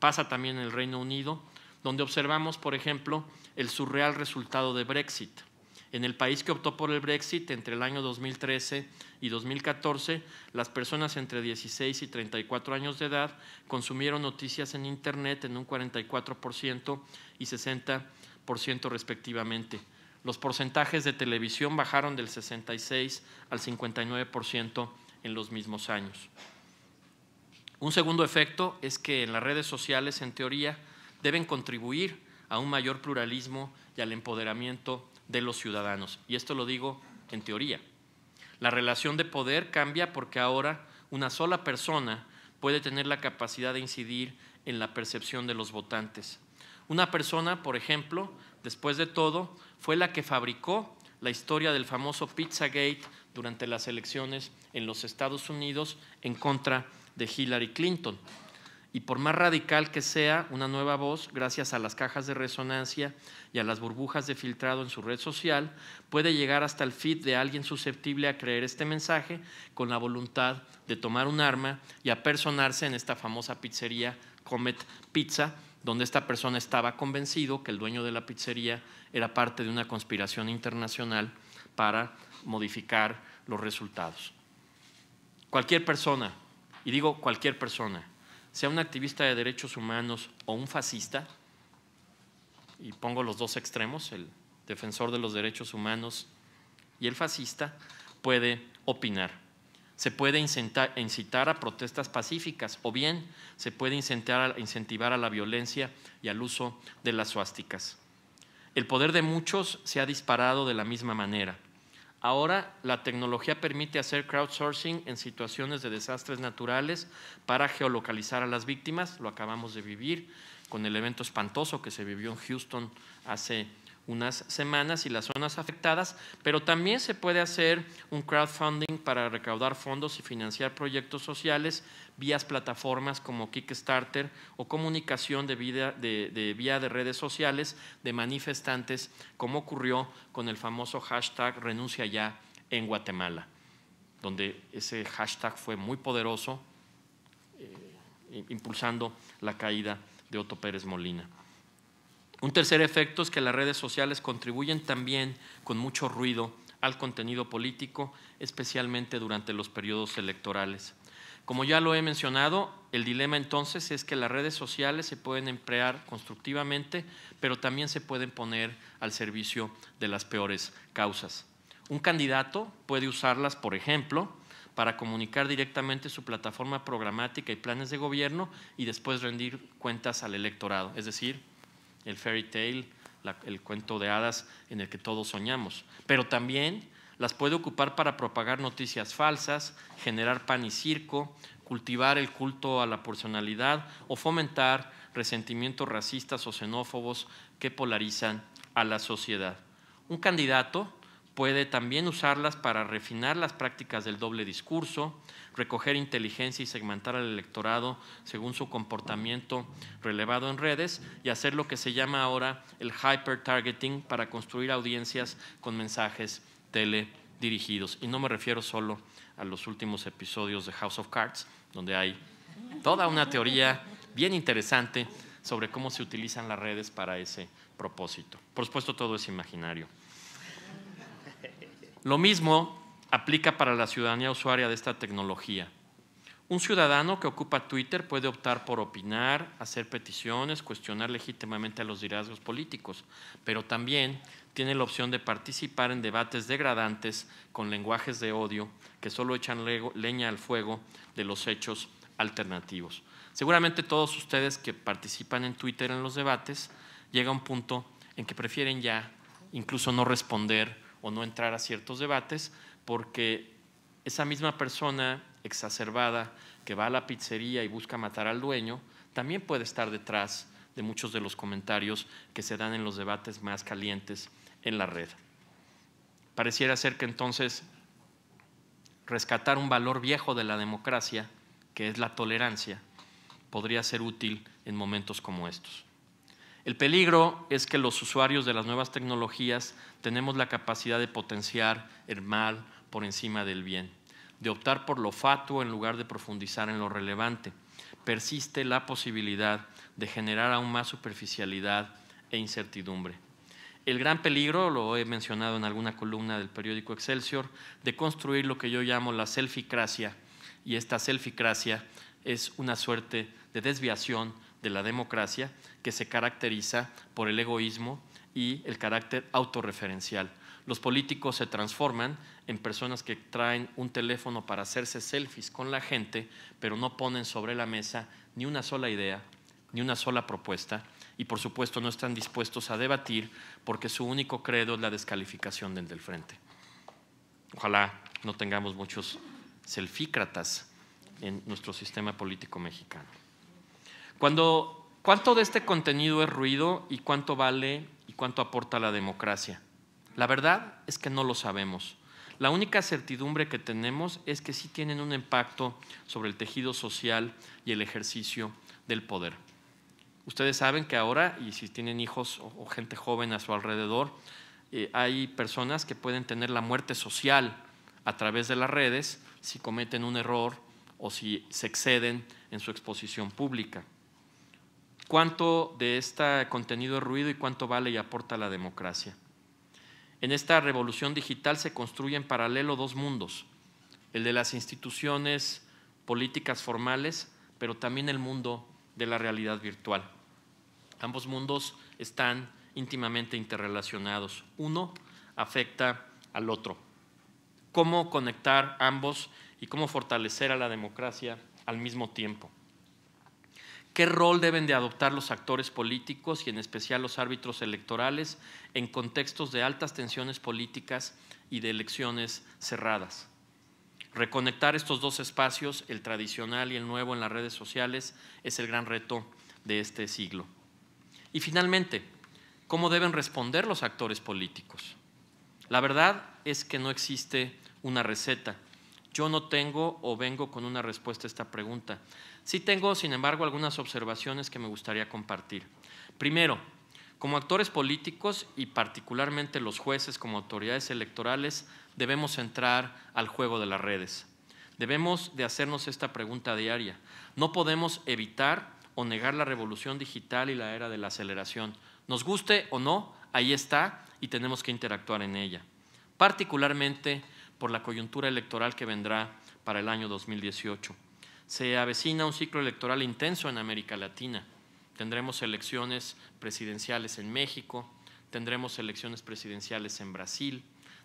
pasa también en el Reino Unido, donde observamos, por ejemplo, el surreal resultado de Brexit. En el país que optó por el Brexit entre el año 2013 y 2014, las personas entre 16 y 34 años de edad consumieron noticias en Internet en un 44% y 60% respectivamente. Los porcentajes de televisión bajaron del 66 al 59% en los mismos años. Un segundo efecto es que en las redes sociales, en teoría, deben contribuir a un mayor pluralismo y al empoderamiento de los ciudadanos. Y esto lo digo en teoría. La relación de poder cambia porque ahora una sola persona puede tener la capacidad de incidir en la percepción de los votantes. Una persona, por ejemplo, después de todo, fue la que fabricó la historia del famoso Pizzagate durante las elecciones en los Estados Unidos en contra de Hillary Clinton. Y por más radical que sea una nueva voz, gracias a las cajas de resonancia y a las burbujas de filtrado en su red social, puede llegar hasta el feed de alguien susceptible a creer este mensaje con la voluntad de tomar un arma y apersonarse en esta famosa pizzería Comet Pizza, donde esta persona estaba convencido que el dueño de la pizzería era parte de una conspiración internacional para modificar los resultados. Cualquier persona, y digo cualquier persona, sea un activista de derechos humanos o un fascista, y pongo los dos extremos, el defensor de los derechos humanos y el fascista, puede opinar se puede incitar, a protestas pacíficas o bien se puede incentivar a la violencia y al uso de las suásticas. El poder de muchos se ha disparado de la misma manera. Ahora la tecnología permite hacer crowdsourcing en situaciones de desastres naturales para geolocalizar a las víctimas. Lo acabamos de vivir con el evento espantoso que se vivió en Houston hace unas semanas y las zonas afectadas, pero también se puede hacer un crowdfunding para recaudar fondos y financiar proyectos sociales vías plataformas como Kickstarter o comunicación de, vía de redes sociales de manifestantes, como ocurrió con el famoso hashtag renuncia ya en Guatemala, donde ese hashtag fue muy poderoso, eh, impulsando la caída de Otto Pérez Molina. Un tercer efecto es que las redes sociales contribuyen también con mucho ruido al contenido político, especialmente durante los periodos electorales. Como ya lo he mencionado, el dilema entonces es que las redes sociales se pueden emplear constructivamente, pero también se pueden poner al servicio de las peores causas. Un candidato puede usarlas, por ejemplo, para comunicar directamente su plataforma programática y planes de gobierno y después rendir cuentas al electorado, es decir, el fairy tale, el cuento de hadas en el que todos soñamos, pero también las puede ocupar para propagar noticias falsas, generar pan y circo, cultivar el culto a la personalidad o fomentar resentimientos racistas o xenófobos que polarizan a la sociedad. Un candidato puede también usarlas para refinar las prácticas del doble discurso, recoger inteligencia y segmentar al electorado según su comportamiento relevado en redes y hacer lo que se llama ahora el hyper-targeting para construir audiencias con mensajes dirigidos Y no me refiero solo a los últimos episodios de House of Cards, donde hay toda una teoría bien interesante sobre cómo se utilizan las redes para ese propósito. Por supuesto, todo es imaginario. Lo mismo aplica para la ciudadanía usuaria de esta tecnología. Un ciudadano que ocupa Twitter puede optar por opinar, hacer peticiones, cuestionar legítimamente a los liderazgos políticos, pero también tiene la opción de participar en debates degradantes con lenguajes de odio que solo echan leña al fuego de los hechos alternativos. Seguramente todos ustedes que participan en Twitter en los debates llega un punto en que prefieren ya incluso no responder o no entrar a ciertos debates, porque esa misma persona exacerbada que va a la pizzería y busca matar al dueño, también puede estar detrás de muchos de los comentarios que se dan en los debates más calientes en la red. Pareciera ser que entonces rescatar un valor viejo de la democracia, que es la tolerancia, podría ser útil en momentos como estos. El peligro es que los usuarios de las nuevas tecnologías tenemos la capacidad de potenciar el mal por encima del bien, de optar por lo fatuo en lugar de profundizar en lo relevante. Persiste la posibilidad de generar aún más superficialidad e incertidumbre. El gran peligro, lo he mencionado en alguna columna del periódico Excelsior, de construir lo que yo llamo la selficracia, y esta selficracia es una suerte de desviación de la democracia que se caracteriza por el egoísmo y el carácter autorreferencial. Los políticos se transforman en personas que traen un teléfono para hacerse selfies con la gente, pero no ponen sobre la mesa ni una sola idea, ni una sola propuesta, y por supuesto no están dispuestos a debatir porque su único credo es la descalificación del del frente. Ojalá no tengamos muchos selfícratas en nuestro sistema político mexicano. Cuando, ¿Cuánto de este contenido es ruido y cuánto vale y cuánto aporta la democracia? La verdad es que no lo sabemos. La única certidumbre que tenemos es que sí tienen un impacto sobre el tejido social y el ejercicio del poder. Ustedes saben que ahora, y si tienen hijos o, gente joven a su alrededor, eh, hay personas que pueden tener la muerte social a través de las redes si cometen un error o si se exceden en su exposición pública cuánto de este contenido es ruido y cuánto vale y aporta la democracia. En esta revolución digital se construyen en paralelo dos mundos, el de las instituciones políticas formales, pero también el mundo de la realidad virtual. Ambos mundos están íntimamente interrelacionados. Uno afecta al otro. ¿Cómo conectar ambos y cómo fortalecer a la democracia al mismo tiempo? ¿Qué rol deben de adoptar los actores políticos y en especial los árbitros electorales en contextos de altas tensiones políticas y de elecciones cerradas? Reconectar estos dos espacios, el tradicional y el nuevo en las redes sociales, es el gran reto de este siglo. Y finalmente, ¿cómo deben responder los actores políticos? La verdad es que no existe una receta yo no tengo o vengo con una respuesta a esta pregunta. Sí tengo, sin embargo, algunas observaciones que me gustaría compartir. Primero, como actores políticos y particularmente los jueces como autoridades electorales, debemos entrar al juego de las redes. Debemos de hacernos esta pregunta diaria. No podemos evitar o negar la revolución digital y la era de la aceleración. Nos guste o no, ahí está y tenemos que interactuar en ella. Particularmente por la coyuntura electoral que vendrá para el año 2018. Se avecina un ciclo electoral intenso en América Latina. Tendremos elecciones presidenciales en México, tendremos elecciones presidenciales en Brasil,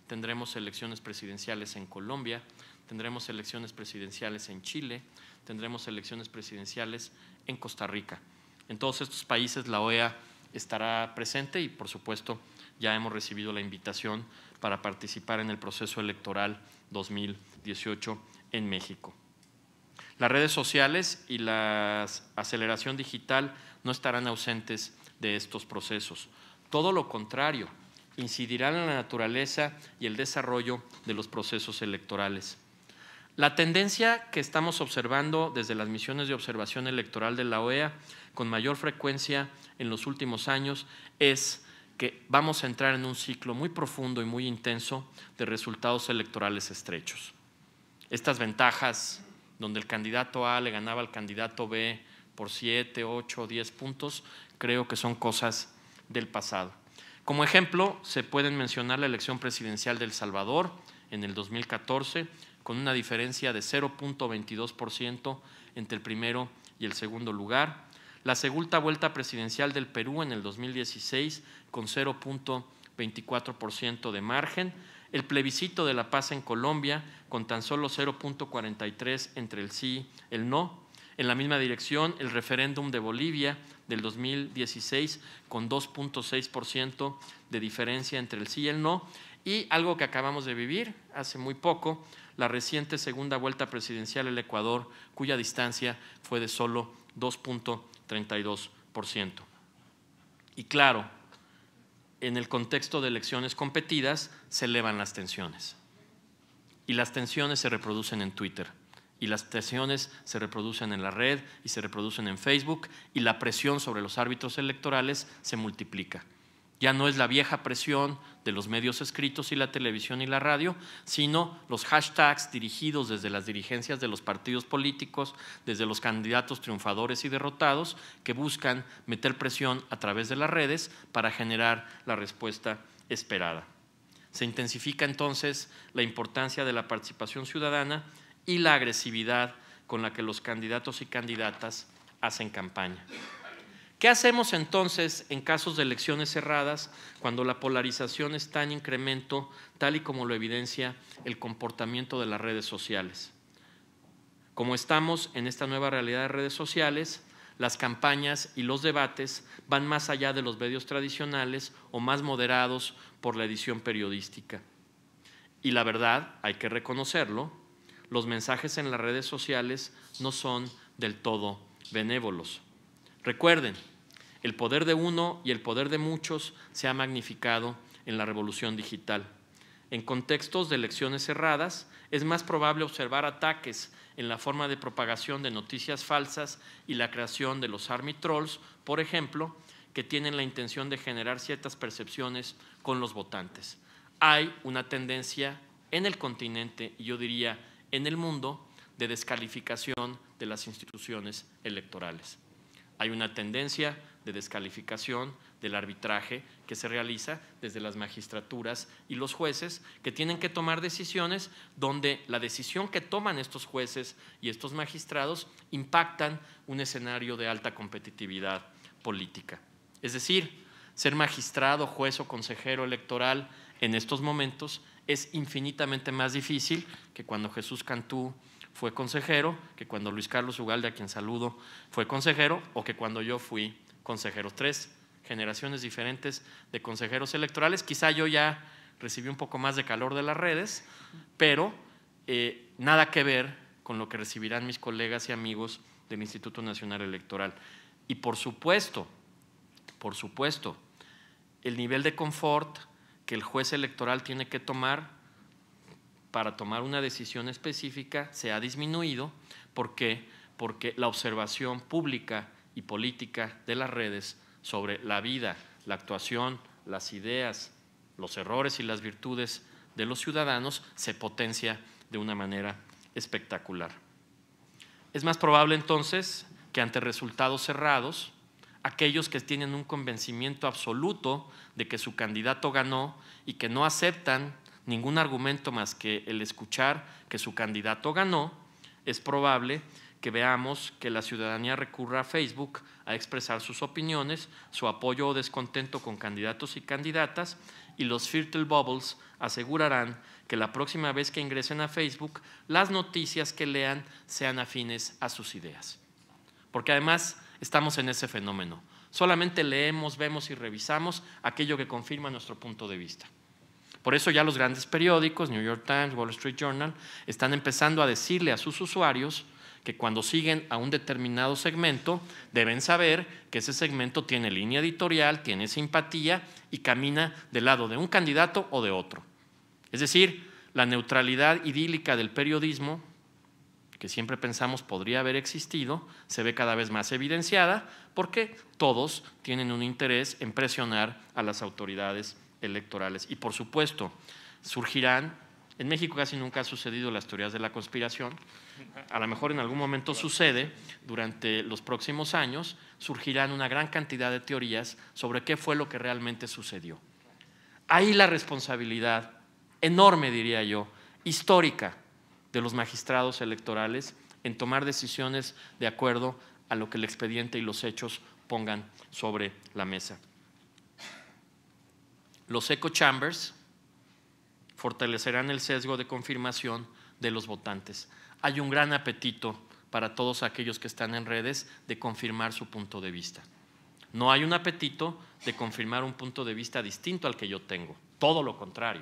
tendremos elecciones presidenciales en Colombia, tendremos elecciones presidenciales en Chile, tendremos elecciones presidenciales en Costa Rica. En todos estos países la OEA estará presente y por supuesto ya hemos recibido la invitación para participar en el proceso electoral 2018 en México. Las redes sociales y la aceleración digital no estarán ausentes de estos procesos. Todo lo contrario, incidirán en la naturaleza y el desarrollo de los procesos electorales. La tendencia que estamos observando desde las misiones de observación electoral de la OEA con mayor frecuencia en los últimos años es que vamos a entrar en un ciclo muy profundo y muy intenso de resultados electorales estrechos. Estas ventajas, donde el candidato A le ganaba al candidato B por 7, 8, 10 puntos, creo que son cosas del pasado. Como ejemplo, se pueden mencionar la elección presidencial del Salvador en el 2014, con una diferencia de 0.22% entre el primero y el segundo lugar, la segunda vuelta presidencial del Perú en el 2016 con 0.24% de margen, el plebiscito de la paz en Colombia con tan solo 0.43 entre el sí y el no. En la misma dirección, el referéndum de Bolivia del 2016 con 2.6% de diferencia entre el sí y el no. Y algo que acabamos de vivir hace muy poco, la reciente segunda vuelta presidencial del Ecuador, cuya distancia fue de solo 2.5%. 32%. Y claro, en el contexto de elecciones competidas se elevan las tensiones. Y las tensiones se reproducen en Twitter. Y las tensiones se reproducen en la red y se reproducen en Facebook. Y la presión sobre los árbitros electorales se multiplica. Ya no es la vieja presión de los medios escritos y la televisión y la radio, sino los hashtags dirigidos desde las dirigencias de los partidos políticos, desde los candidatos triunfadores y derrotados, que buscan meter presión a través de las redes para generar la respuesta esperada. Se intensifica entonces la importancia de la participación ciudadana y la agresividad con la que los candidatos y candidatas hacen campaña. ¿Qué hacemos entonces en casos de elecciones cerradas cuando la polarización está en incremento, tal y como lo evidencia el comportamiento de las redes sociales? Como estamos en esta nueva realidad de redes sociales, las campañas y los debates van más allá de los medios tradicionales o más moderados por la edición periodística. Y la verdad, hay que reconocerlo, los mensajes en las redes sociales no son del todo benévolos. Recuerden, el poder de uno y el poder de muchos se ha magnificado en la revolución digital. En contextos de elecciones cerradas, es más probable observar ataques en la forma de propagación de noticias falsas y la creación de los army trolls, por ejemplo, que tienen la intención de generar ciertas percepciones con los votantes. Hay una tendencia en el continente y yo diría en el mundo de descalificación de las instituciones electorales. Hay una tendencia de descalificación del arbitraje que se realiza desde las magistraturas y los jueces, que tienen que tomar decisiones donde la decisión que toman estos jueces y estos magistrados impactan un escenario de alta competitividad política. Es decir, ser magistrado, juez o consejero electoral en estos momentos es infinitamente más difícil que cuando Jesús Cantú fue consejero, que cuando Luis Carlos Ugalde, a quien saludo, fue consejero, o que cuando yo fui consejeros, tres generaciones diferentes de consejeros electorales. Quizá yo ya recibí un poco más de calor de las redes, pero eh, nada que ver con lo que recibirán mis colegas y amigos del Instituto Nacional Electoral. Y por supuesto, por supuesto, el nivel de confort que el juez electoral tiene que tomar para tomar una decisión específica se ha disminuido. ¿Por qué? Porque la observación pública y política de las redes sobre la vida, la actuación, las ideas, los errores y las virtudes de los ciudadanos se potencia de una manera espectacular. Es más probable entonces que ante resultados cerrados, aquellos que tienen un convencimiento absoluto de que su candidato ganó y que no aceptan ningún argumento más que el escuchar que su candidato ganó, es probable que veamos que la ciudadanía recurra a Facebook a expresar sus opiniones, su apoyo o descontento con candidatos y candidatas, y los filter Bubbles asegurarán que la próxima vez que ingresen a Facebook, las noticias que lean sean afines a sus ideas. Porque además estamos en ese fenómeno. Solamente leemos, vemos y revisamos aquello que confirma nuestro punto de vista. Por eso ya los grandes periódicos, New York Times, Wall Street Journal, están empezando a decirle a sus usuarios que cuando siguen a un determinado segmento deben saber que ese segmento tiene línea editorial, tiene simpatía y camina del lado de un candidato o de otro. Es decir, la neutralidad idílica del periodismo, que siempre pensamos podría haber existido, se ve cada vez más evidenciada porque todos tienen un interés en presionar a las autoridades electorales. Y por supuesto, surgirán, en México casi nunca ha sucedido las teorías de la conspiración, a lo mejor en algún momento sucede, durante los próximos años surgirán una gran cantidad de teorías sobre qué fue lo que realmente sucedió. Ahí la responsabilidad enorme, diría yo, histórica de los magistrados electorales en tomar decisiones de acuerdo a lo que el expediente y los hechos pongan sobre la mesa. Los echo chambers fortalecerán el sesgo de confirmación de los votantes hay un gran apetito para todos aquellos que están en redes de confirmar su punto de vista. No hay un apetito de confirmar un punto de vista distinto al que yo tengo, todo lo contrario.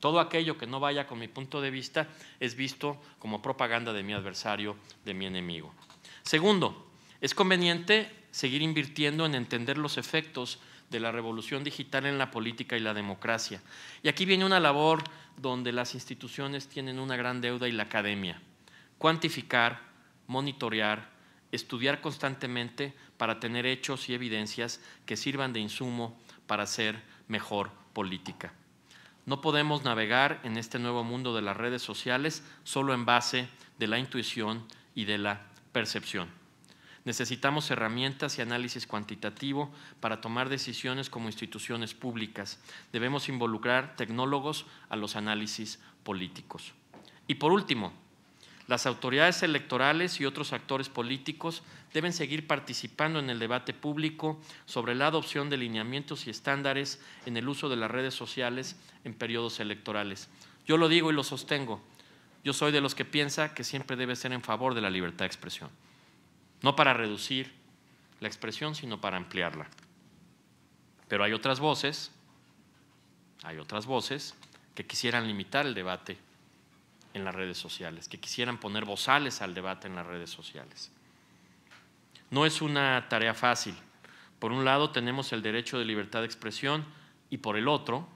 Todo aquello que no vaya con mi punto de vista es visto como propaganda de mi adversario, de mi enemigo. Segundo, es conveniente seguir invirtiendo en entender los efectos de la revolución digital en la política y la democracia. Y aquí viene una labor donde las instituciones tienen una gran deuda y la academia cuantificar, monitorear, estudiar constantemente para tener hechos y evidencias que sirvan de insumo para hacer mejor política. No podemos navegar en este nuevo mundo de las redes sociales solo en base de la intuición y de la percepción. Necesitamos herramientas y análisis cuantitativo para tomar decisiones como instituciones públicas. Debemos involucrar tecnólogos a los análisis políticos. Y por último, las autoridades electorales y otros actores políticos deben seguir participando en el debate público sobre la adopción de lineamientos y estándares en el uso de las redes sociales en periodos electorales. Yo lo digo y lo sostengo. Yo soy de los que piensa que siempre debe ser en favor de la libertad de expresión. No para reducir la expresión, sino para ampliarla. Pero hay otras voces, hay otras voces que quisieran limitar el debate en las redes sociales, que quisieran poner bozales al debate en las redes sociales. No es una tarea fácil. Por un lado tenemos el derecho de libertad de expresión y por el otro,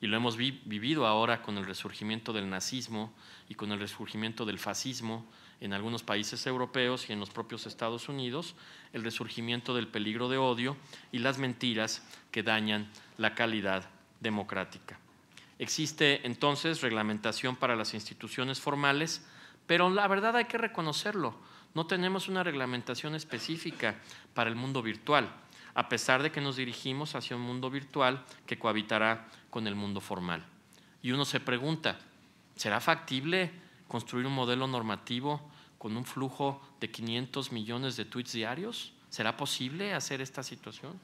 y lo hemos vivido ahora con el resurgimiento del nazismo y con el resurgimiento del fascismo en algunos países europeos y en los propios Estados Unidos, el resurgimiento del peligro de odio y las mentiras que dañan la calidad democrática. Existe entonces reglamentación para las instituciones formales, pero la verdad hay que reconocerlo, no tenemos una reglamentación específica para el mundo virtual, a pesar de que nos dirigimos hacia un mundo virtual que cohabitará con el mundo formal. Y uno se pregunta, ¿será factible construir un modelo normativo con un flujo de 500 millones de tweets diarios? ¿Será posible hacer esta situación?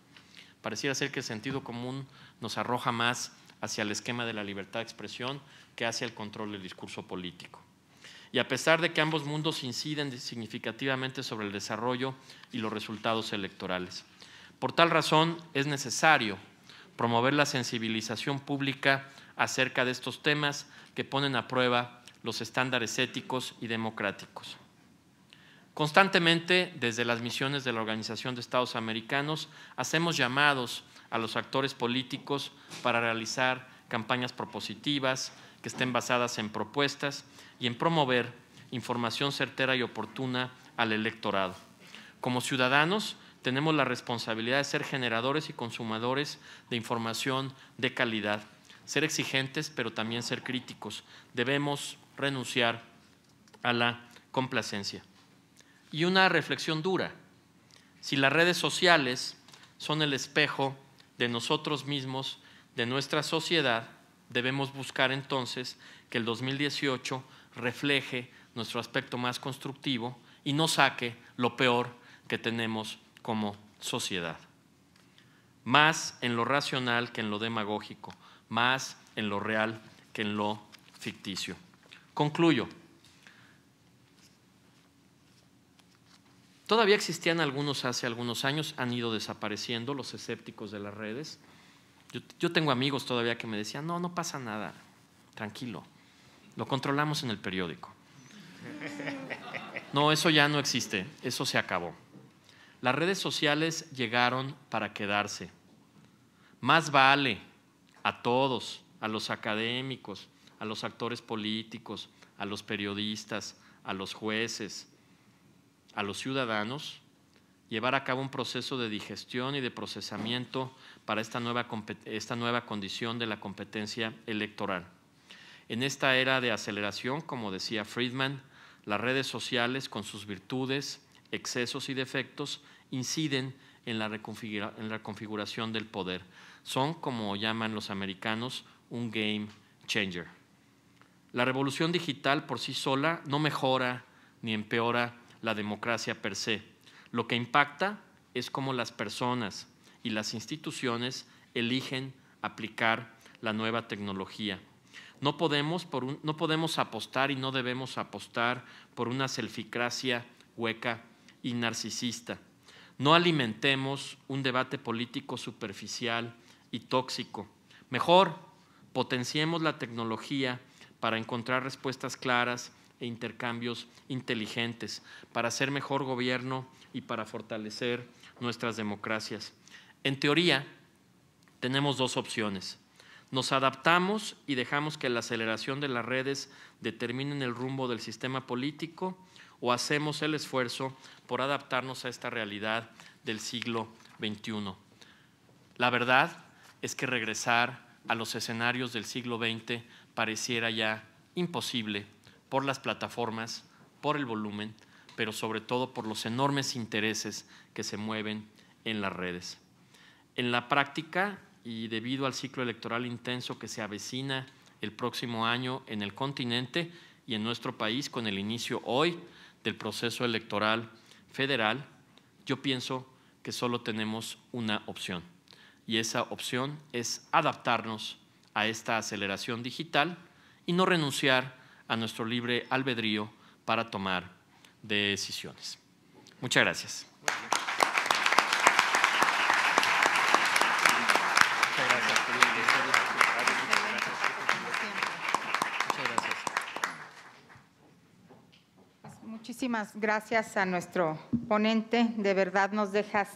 Pareciera ser que el sentido común nos arroja más hacia el esquema de la libertad de expresión que hace el control del discurso político. Y a pesar de que ambos mundos inciden significativamente sobre el desarrollo y los resultados electorales. Por tal razón, es necesario promover la sensibilización pública acerca de estos temas que ponen a prueba los estándares éticos y democráticos. Constantemente, desde las misiones de la Organización de Estados Americanos, hacemos llamados a los actores políticos para realizar campañas propositivas que estén basadas en propuestas y en promover información certera y oportuna al electorado. Como ciudadanos, tenemos la responsabilidad de ser generadores y consumadores de información de calidad, ser exigentes, pero también ser críticos. Debemos renunciar a la complacencia. Y una reflexión dura. Si las redes sociales son el espejo de nosotros mismos, de nuestra sociedad, debemos buscar entonces que el 2018 refleje nuestro aspecto más constructivo y no saque lo peor que tenemos como sociedad. Más en lo racional que en lo demagógico, más en lo real que en lo ficticio. Concluyo. Todavía existían algunos hace algunos años, han ido desapareciendo los escépticos de las redes. Yo, tengo amigos todavía que me decían, no, no pasa nada, tranquilo, lo controlamos en el periódico. No, eso ya no existe, eso se acabó. Las redes sociales llegaron para quedarse. Más vale a todos, a los académicos, a los actores políticos, a los periodistas, a los jueces, a los ciudadanos, llevar a cabo un proceso de digestión y de procesamiento para esta nueva, esta nueva condición de la competencia electoral. En esta era de aceleración, como decía Friedman, las redes sociales, con sus virtudes, excesos y defectos, inciden en la, reconfigura en la configuración del poder. Son, como llaman los americanos, un game changer. La revolución digital por sí sola no mejora ni empeora la democracia per se. Lo que impacta es cómo las personas y las instituciones eligen aplicar la nueva tecnología. No podemos, no apostar y no debemos apostar por una selficracia hueca y narcisista. No alimentemos un debate político superficial y tóxico. Mejor, potenciemos la tecnología para encontrar respuestas claras e intercambios inteligentes para hacer mejor gobierno y para fortalecer nuestras democracias. En teoría, tenemos dos opciones. Nos adaptamos y dejamos que la aceleración de las redes determine el rumbo del sistema político o hacemos el esfuerzo por adaptarnos a esta realidad del siglo XXI. La verdad es que regresar a los escenarios del siglo XX pareciera ya imposible por las plataformas, por el volumen, pero sobre todo por los enormes intereses que se mueven en las redes. En la práctica, y debido al ciclo electoral intenso que se avecina el próximo año en el continente y en nuestro país con el inicio hoy del proceso electoral federal, yo pienso que solo tenemos una opción y esa opción es adaptarnos a esta aceleración digital y no renunciar a nuestro libre albedrío para tomar decisiones. Muchas gracias. Muchísimas gracias a nuestro ponente. De verdad nos dejas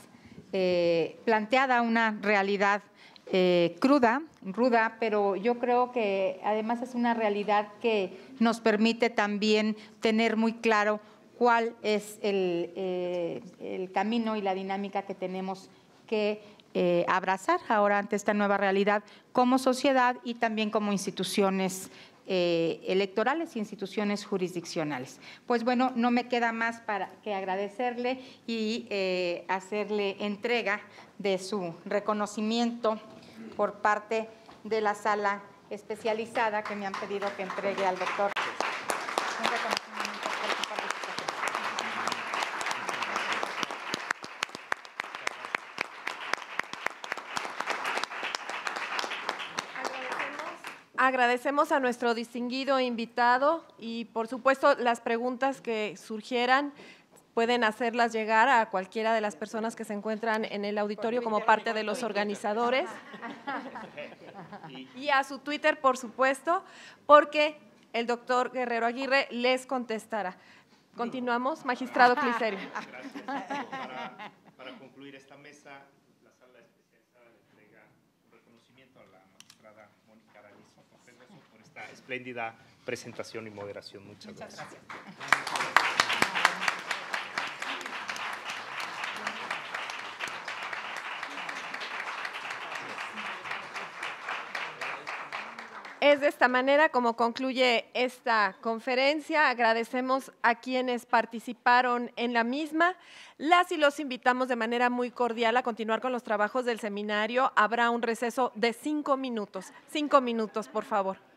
eh, planteada una realidad eh, cruda, ruda, pero yo creo que además es una realidad que nos permite también tener muy claro cuál es el, eh, camino y la dinámica que tenemos que eh, abrazar ahora ante esta nueva realidad como sociedad y también como instituciones electorales y instituciones jurisdiccionales. Pues bueno, no me queda más para que agradecerle y hacerle entrega de su reconocimiento por parte de la sala especializada que me han pedido que entregue al doctor. agradecemos a nuestro distinguido invitado y por supuesto las preguntas que surgieran pueden hacerlas llegar a cualquiera de las personas que se encuentran en el auditorio como parte de los organizadores y a su Twitter, por supuesto, porque el doctor Guerrero Aguirre les contestará. Continuamos, magistrado Clicerio. Gracias. Para, concluir esta mesa, la sala especializada le entrega un reconocimiento a la magistrada Mónica Aranizo por esta espléndida presentación y moderación. Muchas, gracias. Es de esta manera como concluye esta conferencia. Agradecemos a quienes participaron en la misma. Las y los invitamos de manera muy cordial a continuar con los trabajos del seminario. Habrá un receso de cinco minutos. Cinco minutos, por favor.